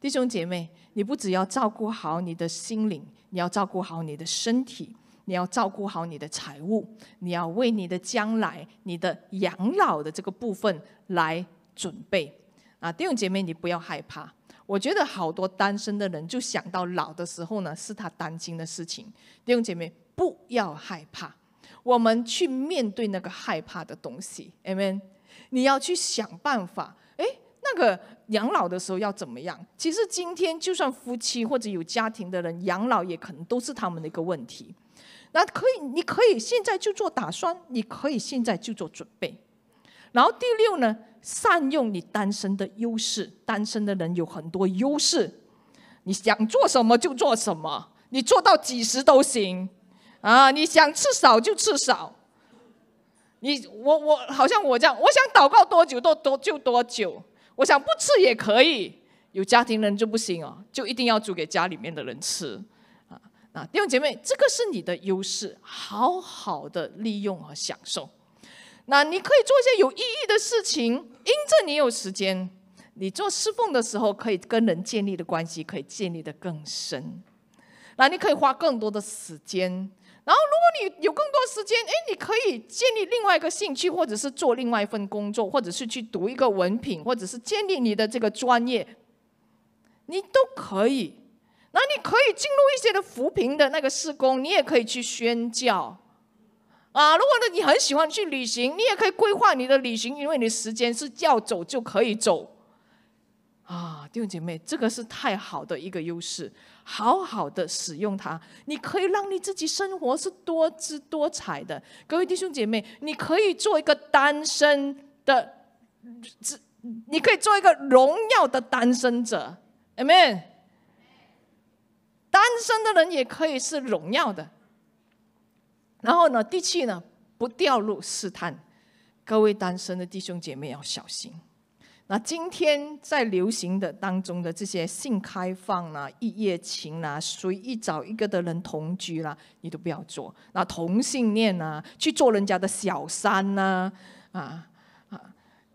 A: 弟兄姐妹，你不只要照顾好你的心灵，你要照顾好你的身体，你要照顾好你的财务，你要为你的将来、你的养老的这个部分来准备。啊，弟兄姐妹，你不要害怕。我觉得好多单身的人就想到老的时候呢，是他担心的事情。弟兄姐妹，不要害怕，我们去面对那个害怕的东西，amen。你要去想办法。那个养老的时候要怎么样？其实今天就算夫妻或者有家庭的人养老，也可能都是他们的一个问题。那可以，你可以现在就做打算，你可以现在就做准备。然后第六呢，善用你单身的优势。单身的人有很多优势，你想做什么就做什么，你做到几时都行啊！你想吃少就吃少。你我我好像我这样，我想祷告多久都多就多久。我想不吃也可以，有家庭人就不行哦，就一定要煮给家里面的人吃啊。那弟兄姐妹，这个是你的优势，好好的利用和享受。那你可以做一些有意义的事情，因着你有时间，你做侍奉的时候，可以跟人建立的关系可以建立的更深。那你可以花更多的时间。然后，如果你有更多时间，哎，你可以建立另外一个兴趣，或者是做另外一份工作，或者是去读一个文凭，或者是建立你的这个专业，你都可以。那你可以进入一些的扶贫的那个施工，你也可以去宣教，啊，如果呢你很喜欢去旅行，你也可以规划你的旅行，因为你时间是叫走就可以走。啊，弟兄姐妹，这个是太好的一个优势，好好的使用它，你可以让你自己生活是多姿多彩的。各位弟兄姐妹，你可以做一个单身的，只你可以做一个荣耀的单身者，Amen。单身的人也可以是荣耀的。然后呢，第七呢，不掉入试探，各位单身的弟兄姐妹要小心。那今天在流行的当中的这些性开放啦、一夜情啦、随意找一个的人同居啦，你都不要做。那同性恋呐，去做人家的小三呐，啊啊！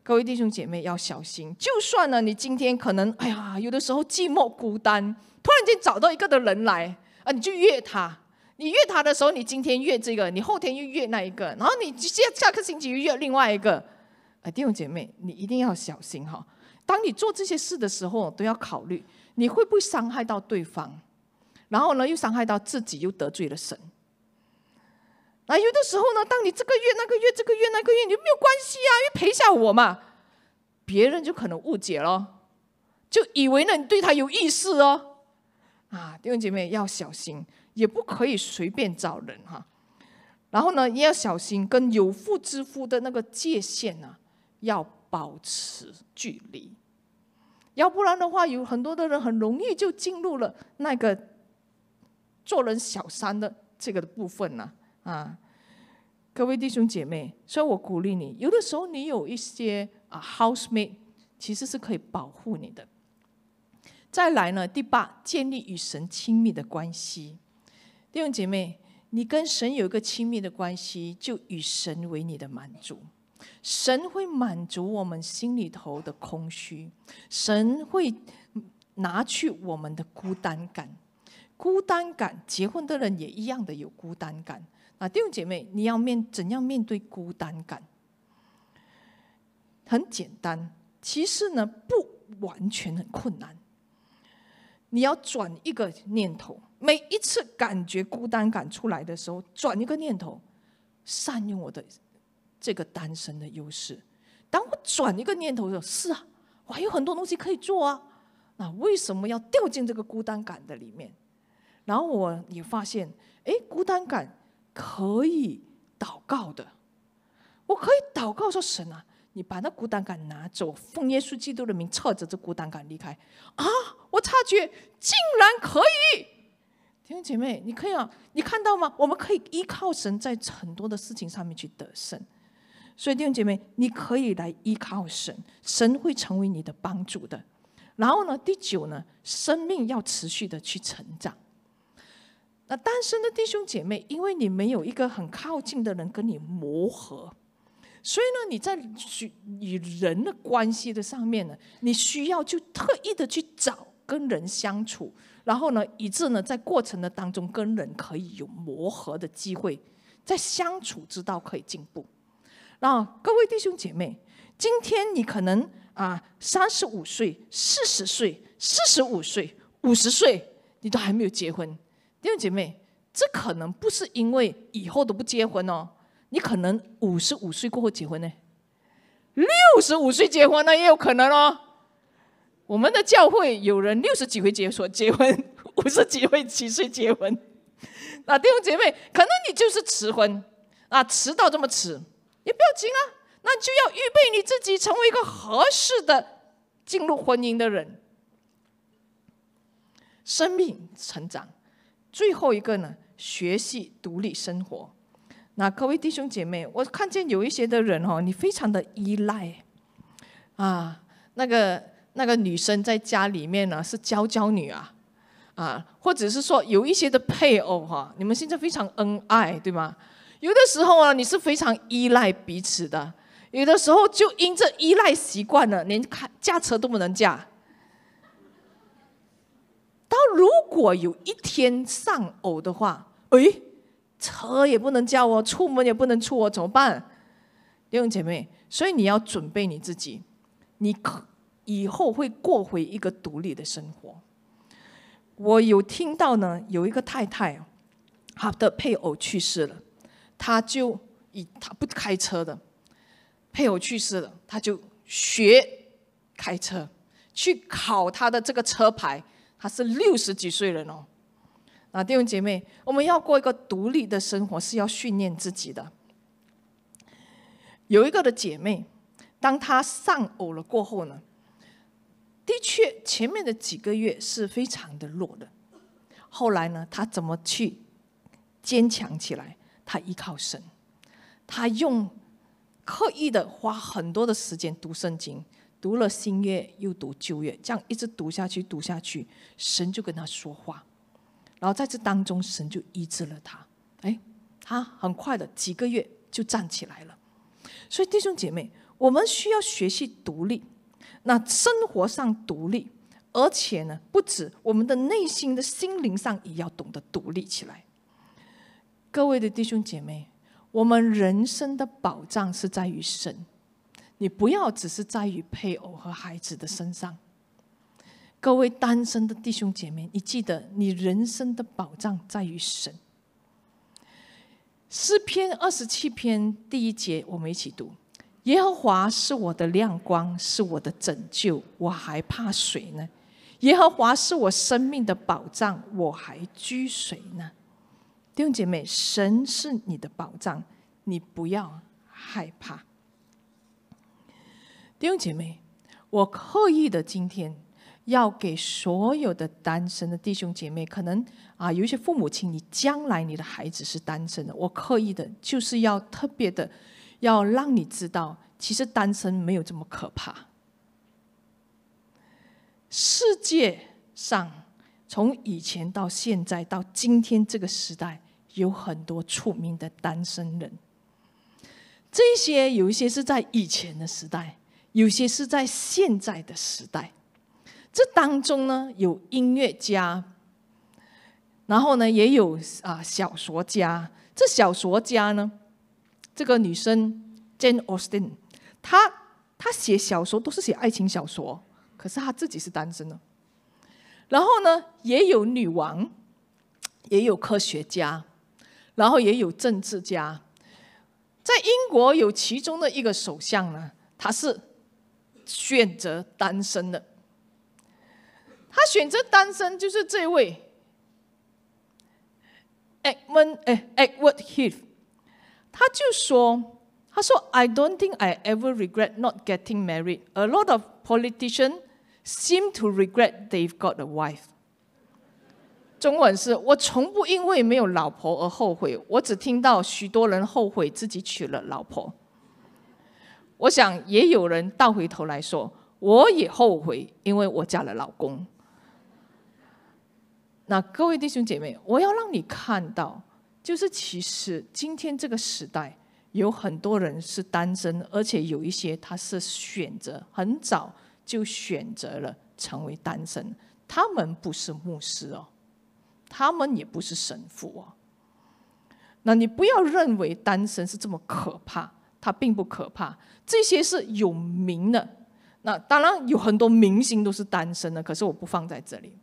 A: 各位弟兄姐妹要小心。就算呢，你今天可能哎呀，有的时候寂寞孤单，突然间找到一个的人来啊，你就约他。你约他的时候，你今天约这个，你后天又约那一个，然后你接下个星期又约另外一个。哎，弟兄姐妹，你一定要小心哈！当你做这些事的时候，都要考虑你会不会伤害到对方，然后呢，又伤害到自己，又得罪了神。啊，有的时候呢，当你这个月、那个月、这个月、那个月，你没有关系啊，因为陪下我嘛，别人就可能误解了，就以为呢你对他有意思哦。啊，弟兄姐妹要小心，也不可以随便找人哈。然后呢，也要小心跟有妇之夫的那个界限呐。要保持距离，要不然的话，有很多的人很容易就进入了那个做人小三的这个部分呢。啊，各位弟兄姐妹，所以我鼓励你，有的时候你有一些啊 housemate，其实是可以保护你的。再来呢，第八，建立与神亲密的关系。弟兄姐妹，你跟神有一个亲密的关系，就与神为你的满足。神会满足我们心里头的空虚，神会拿去我们的孤单感。孤单感，结婚的人也一样的有孤单感。那弟兄姐妹，你要面怎样面对孤单感？很简单，其实呢不完全很困难。你要转一个念头，每一次感觉孤单感出来的时候，转一个念头，善用我的。这个单身的优势。当我转一个念头，说是啊，我还有很多东西可以做啊，那为什么要掉进这个孤单感的里面？然后我也发现，哎，孤单感可以祷告的，我可以祷告说：“神啊，你把那孤单感拿走，奉耶稣基督的名，撤着这孤单感，离开。”啊，我察觉竟然可以，弟兄姐妹，你可以啊，你看到吗？我们可以依靠神，在很多的事情上面去得胜。所以弟兄姐妹，你可以来依靠神，神会成为你的帮助的。然后呢，第九呢，生命要持续的去成长。那单身的弟兄姐妹，因为你没有一个很靠近的人跟你磨合，所以呢，你在与人的关系的上面呢，你需要就特意的去找跟人相处，然后呢，以致呢，在过程的当中跟人可以有磨合的机会，在相处之道可以进步。啊，各位弟兄姐妹，今天你可能啊，三十五岁、四十岁、四十五岁、五十岁，你都还没有结婚。弟兄姐妹，这可能不是因为以后都不结婚哦，你可能五十五岁过后结婚呢，六十五岁结婚那也有可能哦。我们的教会有人六十几岁结所结婚，五十几岁七岁结婚？啊，弟兄姐妹，可能你就是迟婚啊，迟到这么迟。也不要紧啊，那就要预备你自己成为一个合适的进入婚姻的人。生命成长，最后一个呢，学习独立生活。那各位弟兄姐妹，我看见有一些的人哈，你非常的依赖啊，那个那个女生在家里面呢是娇娇女啊，啊，或者是说有一些的配偶哈，你们现在非常恩爱，对吗？有的时候啊，你是非常依赖彼此的；有的时候，就因这依赖习惯了，连开驾车都不能驾。到如果有一天丧偶的话，哎，车也不能叫哦，出门也不能出哦，怎么办？弟兄姐妹，所以你要准备你自己，你可以后会过回一个独立的生活。我有听到呢，有一个太太，她的配偶去世了。他就以他不开车的配偶去世了，他就学开车，去考他的这个车牌。他是六十几岁了哦。那弟兄姐妹，我们要过一个独立的生活，是要训练自己的。有一个的姐妹，当她丧偶了过后呢，的确前面的几个月是非常的弱的。后来呢，她怎么去坚强起来？他依靠神，他用刻意的花很多的时间读圣经，读了新约又读旧约，这样一直读下去，读下去，神就跟他说话，然后在这当中，神就医治了他。哎，他很快的几个月就站起来了。所以弟兄姐妹，我们需要学习独立，那生活上独立，而且呢，不止我们的内心的心灵上也要懂得独立起来。各位的弟兄姐妹，我们人生的保障是在于神，你不要只是在于配偶和孩子的身上。各位单身的弟兄姐妹，你记得，你人生的保障在于神。诗篇二十七篇第一节，我们一起读：“耶和华是我的亮光，是我的拯救，我还怕谁呢？耶和华是我生命的保障，我还惧谁呢？”弟兄姐妹，神是你的保障，你不要害怕。弟兄姐妹，我刻意的今天要给所有的单身的弟兄姐妹，可能啊，有一些父母亲，你将来你的孩子是单身的，我刻意的就是要特别的要让你知道，其实单身没有这么可怕。世界上。从以前到现在到今天这个时代，有很多出名的单身人。这些有一些是在以前的时代，有些是在现在的时代。这当中呢，有音乐家，然后呢，也有啊小说家。这小说家呢，这个女生 Jane Austen，她她写小说都是写爱情小说，可是她自己是单身的。然后呢，也有女王，也有科学家，然后也有政治家。在英国有其中的一个首相呢，他是选择单身的。他选择单身就是这位，Edmund，哎，Edward Heath，他就说：“他说，I don't think I ever regret not getting married. A lot of politicians。” Seem to regret they've got a wife。中文是：我从不因为没有老婆而后悔，我只听到许多人后悔自己娶了老婆。我想也有人倒回头来说，我也后悔，因为我嫁了老公。那各位弟兄姐妹，我要让你看到，就是其实今天这个时代有很多人是单身，而且有一些他是选择很早。就选择了成为单身，他们不是牧师哦，他们也不是神父哦。那你不要认为单身是这么可怕，它并不可怕。这些是有名的，那当然有很多明星都是单身的，可是我不放在这里。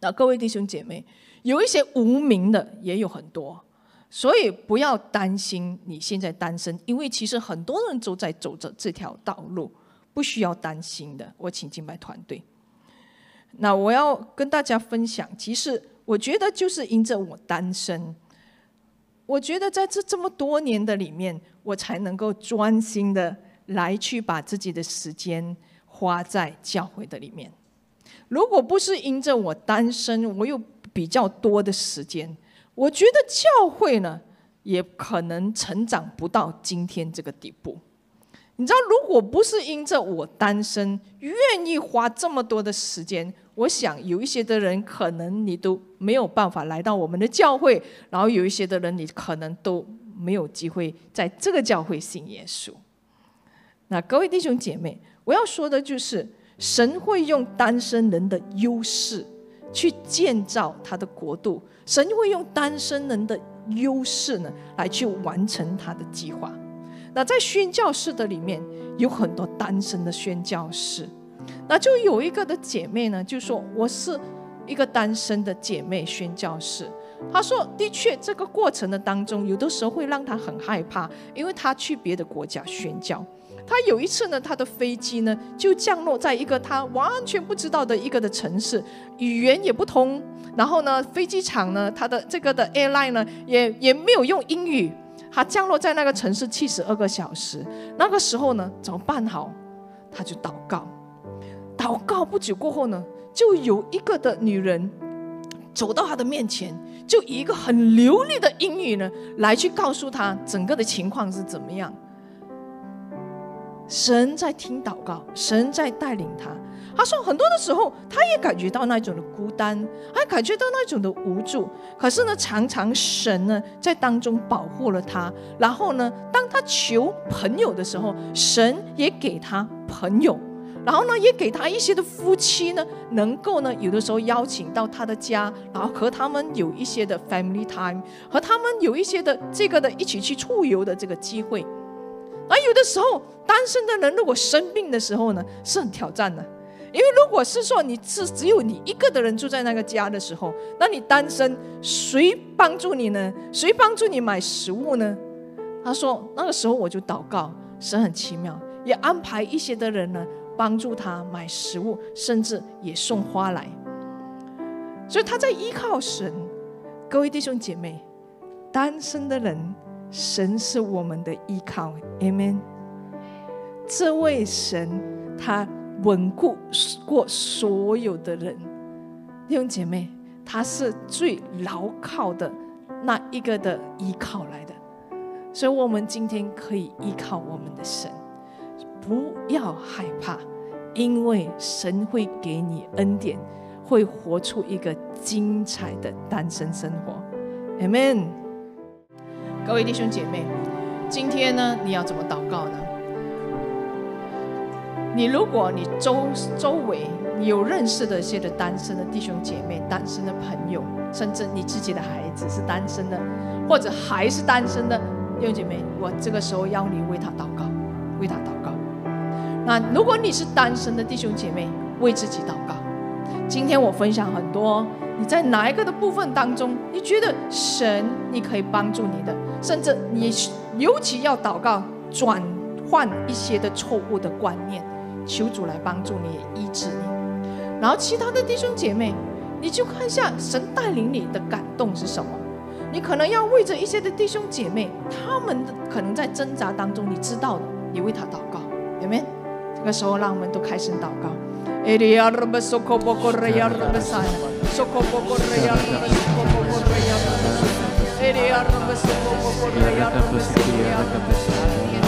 A: 那各位弟兄姐妹，有一些无名的也有很多，所以不要担心你现在单身，因为其实很多人都在走着这条道路。不需要担心的，我请敬拜团队。那我要跟大家分享，其实我觉得就是因着我单身，我觉得在这这么多年的里面，我才能够专心的来去把自己的时间花在教会的里面。如果不是因着我单身，我有比较多的时间，我觉得教会呢也可能成长不到今天这个地步。你知道，如果不是因着我单身，愿意花这么多的时间，我想有一些的人可能你都没有办法来到我们的教会，然后有一些的人你可能都没有机会在这个教会信耶稣。那各位弟兄姐妹，我要说的就是，神会用单身人的优势去建造他的国度，神会用单身人的优势呢来去完成他的计划。那在宣教室的里面有很多单身的宣教士，那就有一个的姐妹呢，就说：“我是一个单身的姐妹宣教士。”她说：“的确，这个过程的当中，有的时候会让她很害怕，因为她去别的国家宣教。她有一次呢，她的飞机呢就降落在一个她完全不知道的一个的城市，语言也不通。然后呢，飞机场呢，它的这个的 airline 呢，也也没有用英语。”他降落在那个城市七十二个小时，那个时候呢怎么办好？他就祷告，祷告不久过后呢，就有一个的女人走到他的面前，就以一个很流利的英语呢来去告诉他整个的情况是怎么样。神在听祷告，神在带领他。他说：“很多的时候，他也感觉到那种的孤单，还感觉到那种的无助。可是呢，常常神呢在当中保护了他。然后呢，当他求朋友的时候，神也给他朋友。然后呢，也给他一些的夫妻呢，能够呢有的时候邀请到他的家，然后和他们有一些的 family time，和他们有一些的这个的一起去出游的这个机会。而有的时候，单身的人如果生病的时候呢，是很挑战的。”因为如果是说你是只有你一个的人住在那个家的时候，那你单身，谁帮助你呢？谁帮助你买食物呢？他说那个时候我就祷告，神很奇妙，也安排一些的人呢帮助他买食物，甚至也送花来。所以他在依靠神。各位弟兄姐妹，单身的人，神是我们的依靠，amen。这位神他。稳固过所有的人，弟兄姐妹，他是最牢靠的那一个的依靠来的，所以我们今天可以依靠我们的神，不要害怕，因为神会给你恩典，会活出一个精彩的单身生活。Amen。各位弟兄姐妹，今天呢，你要怎么祷告呢？你如果你周周围有认识的一些的单身的弟兄姐妹、单身的朋友，甚至你自己的孩子是单身的，或者还是单身的，弟兄姐妹，我这个时候邀你为他祷告，为他祷告。那如果你是单身的弟兄姐妹，为自己祷告。今天我分享很多，你在哪一个的部分当中，你觉得神你可以帮助你的，甚至你尤其要祷告转换一些的错误的观念。求主来帮助你，医治你。然后其他的弟兄姐妹，你就看一下神带领你的感动是什么。你可能要为着一些的弟兄姐妹，他们可能在挣扎当中，你知道的，你为他祷告，有没有？这个时候让我们都开心祷告。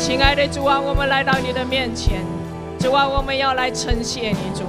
B: 亲爱的主
A: 啊，我们来到你的面前，主啊，我们要来称谢你。主，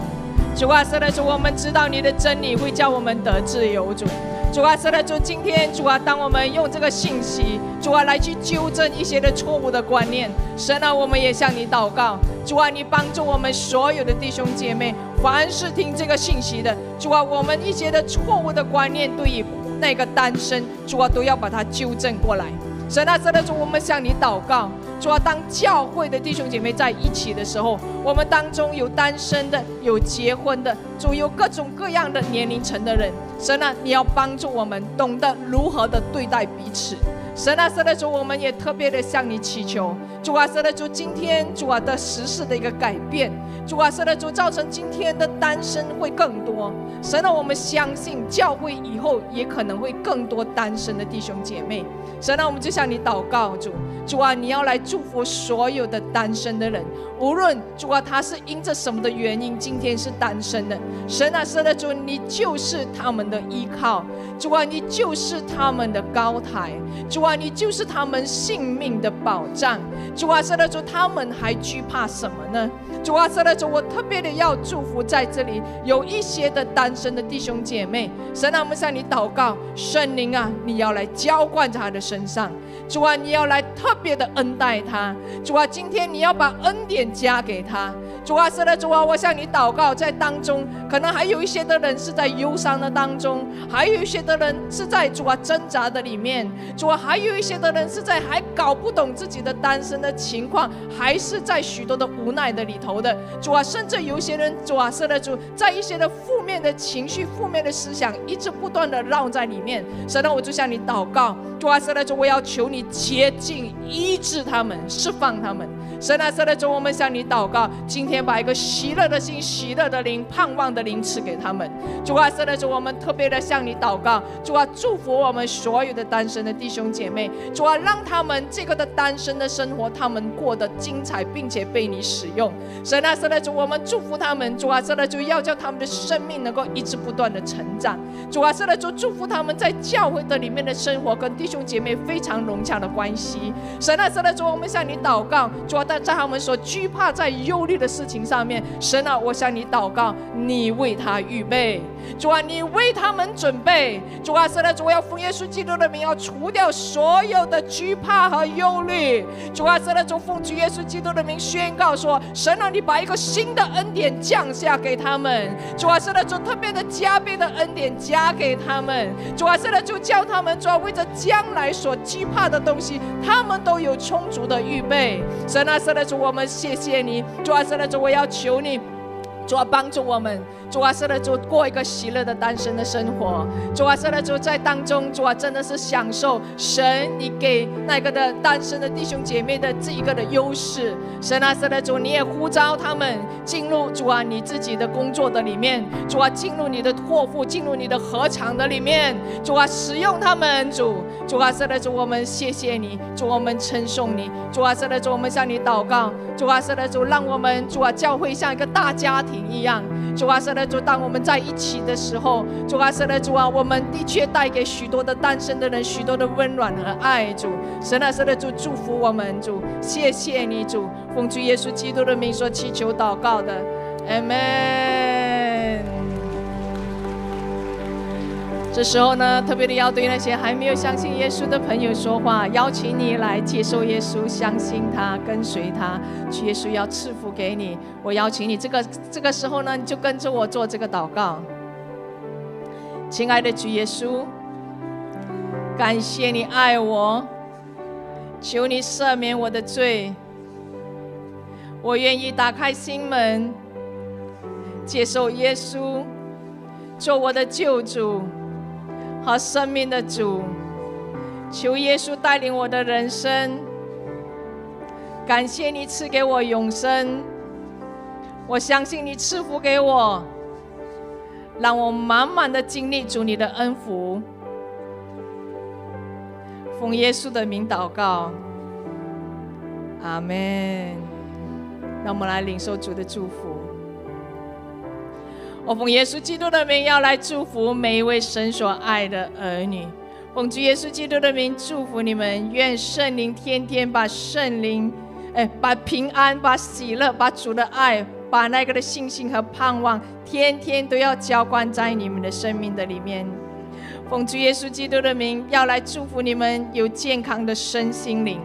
A: 主啊，是的主，我们知道你的真理，会叫我们得自由。主。主啊，神的主，今天主啊，当我们用这个信息，主啊来去纠正一些的错误的观念。神啊，我们也向你祷告，主啊，你帮助我们所有的弟兄姐妹，凡是听这个信息的，主啊，我们一些的错误的观念对于那个单身，主啊都要把它纠正过来。神啊，神的主，我们向你祷告。主啊，当教会的弟兄姐妹在一起的时候，我们当中有单身的，有结婚的，主有各种各样的年龄层的人。神啊，你要帮助我们懂得如何的对待彼此。神啊，神的主，我们也特别的向你祈求。主啊，神的主，今天主啊的时事的一个改变，主啊，神的主，造成今天的单身会更多。神啊，我们相信教会以后也可能会更多单身的弟兄姐妹。神啊，我们就向你祷告，主主啊，你要来。祝福所有的单身的人，无论主啊，他是因着什么的原因今天是单身的。神啊，神的主，你就是他们的依靠，主啊，你就是他们的高台，主啊，你就是他们性命的保障。主啊，神的主，他们还惧怕什么呢？主啊，神的主，我特别的要祝福在这里有一些的单身的弟兄姐妹。神啊，我们向你祷告，圣灵啊，你要来浇灌在他的身上，主啊，你要来特别的恩待。他主啊，今天你要把恩典加给他。主啊，是的主啊，我向你祷告，在当中可能还有一些的人是在忧伤的当中，还有一些的人是在主啊挣扎的里面，主啊，还有一些的人是在还搞不懂自己的单身的情况，还是在许多的无奈的里头的。主啊，甚至有些人主啊，是的主，在一些的负面的情绪、负面的思想，一直不断的绕在里面。神啊，我就向你祷告，主啊，是的主，我要求你接近医治他们。释放他们，神啊，圣的主，我们向你祷告，今天把一个喜乐的心、喜乐的灵、盼望的灵赐给他们。主啊，圣的主，我们特别的向你祷告，主啊，祝福我们所有的单身的弟兄姐妹，主啊，让他们这个的单身的生活他们过得精彩，并且被你使用。神啊，圣的主，我们祝福他们，主啊，圣的主，要叫他们的生命能够一直不断的成长。主啊，圣的主，祝福他们在教会的里面的生活跟弟兄姐妹非常融洽的关系。神啊，圣的主。我们向你祷告，主啊，在在他们所惧怕、在忧虑的事情上面，神啊，我向你祷告，你为他预备，主啊，你为他们准备，主啊，神啊，主，要奉耶稣基督的名，要除掉所有的惧怕和忧虑，主啊，神啊，主，奉主耶稣基督的名宣告说，神啊，你把一个新的恩典降下给他们，主啊，神啊，主，特别的加倍的恩典加给他们，主啊，神啊，主，叫他们主啊，为着将来所惧怕的东西，他们都有充足。的预备，神啊，圣的主，我们谢谢你，主啊，圣的主，我要求你，主啊，帮助我们。主啊，圣的主，过一个喜乐的单身的生活。主啊，圣的主，在当中，主啊，真的是享受神你给那个的单身的弟兄姐妹的这一个的优势。神啊，圣的主，你也呼召他们进入主啊你自己的工作的里面，主啊，进入你的托付，进入你的合场的里面，主啊，使用他们。主，主啊，圣的主，我们谢谢你，主，我们称颂你，主啊，圣的主，我们向你祷告。主啊，圣的主，让我们主啊教会像一个大家庭一样。主啊，圣的。主，当我们在一起的时候，主啊，神的主啊，我们的确带给许多的单身的人许多的温暖和爱。主，神啊，神的主，祝福我们。主，谢谢你，主，奉主耶稣基督的名说，祈求祷告的，阿门。这时候呢，特别的要对那些还没有相信耶稣的朋友说话，邀请你来接受耶稣，相信他，跟随他。耶稣要赐福给你，我邀请你。这个这个时候呢，你就跟着我做这个祷告。亲爱的主耶稣，感谢你爱我，求你赦免我的罪，我愿意打开心门，接受耶稣做我的救主。和生命的主，求耶稣带领我的人生。感谢你赐给我永生，我相信你赐福给我，让我满满的经历主你的恩福。奉耶稣的名祷告，阿门。让我们来领受主的祝福。我奉耶稣基督的名，要来祝福每一位神所爱的儿女。奉主耶稣基督的名，祝福你们。愿圣灵天天把圣灵，哎，把平安、把喜乐、把主的爱、把那个的信心和盼望，天天都要浇灌在你们的生命的里面。奉主耶稣基督的名，要来祝福你们，有健康的身心灵。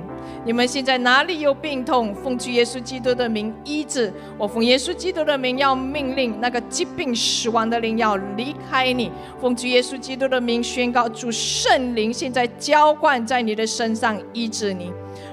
A: 你们现在哪里有病痛？奉主耶稣基督的名医治。我奉耶稣基督的名要命令那个疾病死亡的灵要离开你。奉主耶稣基督的名宣告主圣灵现在浇灌在你的身上医治你。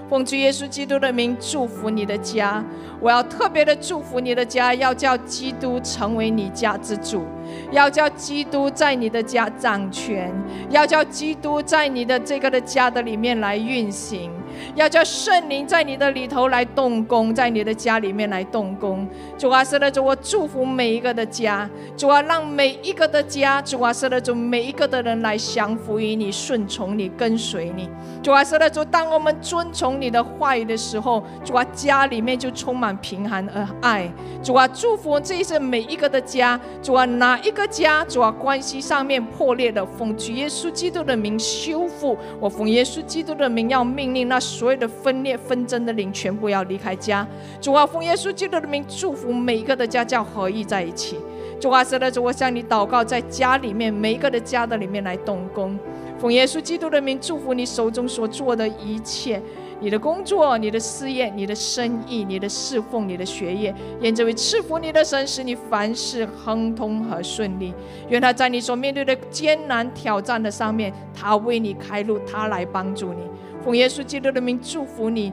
A: 奉主耶稣基督的名祝福你的家。我要特别的祝福你的家，要叫基督成为你家之主，要叫基督在你的家掌权，要叫基督在你的这个的家的里面来运行。要叫圣灵在你的里头来动工，在你的家里面来动工。主啊，是的主，我祝福每一个的家。主啊，让每一个的家，主啊，是的主，每一个的人来降服于你，顺从你，跟随你。主啊，是的主，当我们遵从你的话语的时候，主啊，家里面就充满平安和爱。主啊，祝福这一生每一个的家。主啊，哪一个家，主啊，关系上面破裂的，奉主耶稣基督的名修复。我奉耶稣基督的名要命令那。所有的分裂纷争的灵，全部要离开家。主啊，奉耶稣基督的名祝福每一个的家教合一在一起。主啊，神的主，我向你祷告，在家里面每一个的家的里面来动工。奉耶稣基督的名祝福你手中所做的一切，你的工作、你的事业、你的生意、你的侍奉、你的学业，愿这位赐福你的神，使你凡事亨通和顺利。愿他在你所面对的艰难挑战的上面，他为你开路，他来帮助你。奉耶稣基督的名祝福你，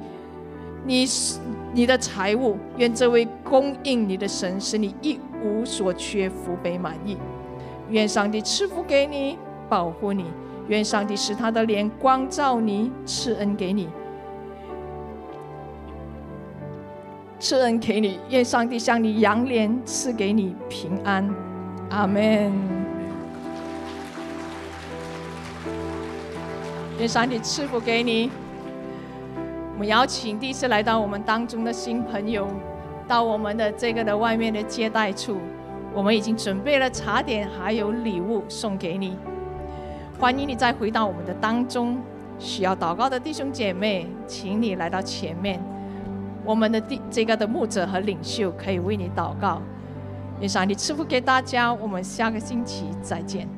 A: 你你的财物，愿这位供应你的神使你一无所缺，福杯满溢。愿上帝赐福给你，保护你。愿上帝使他的脸光照你，赐恩给你，赐恩给你。愿上帝向你扬脸，赐给你平安。阿门。愿上帝赐福给你。我们邀请第一次来到我们当中的新朋友，到我们的这个的外面的接待处。我们已经准备了茶点，还有礼物送给你。欢迎你再回到我们的当中。需要祷告的弟兄姐妹，请你来到前面。我们的地这个的牧者和领袖可以为你祷告。愿上帝赐福给大家。我们下个星期再见。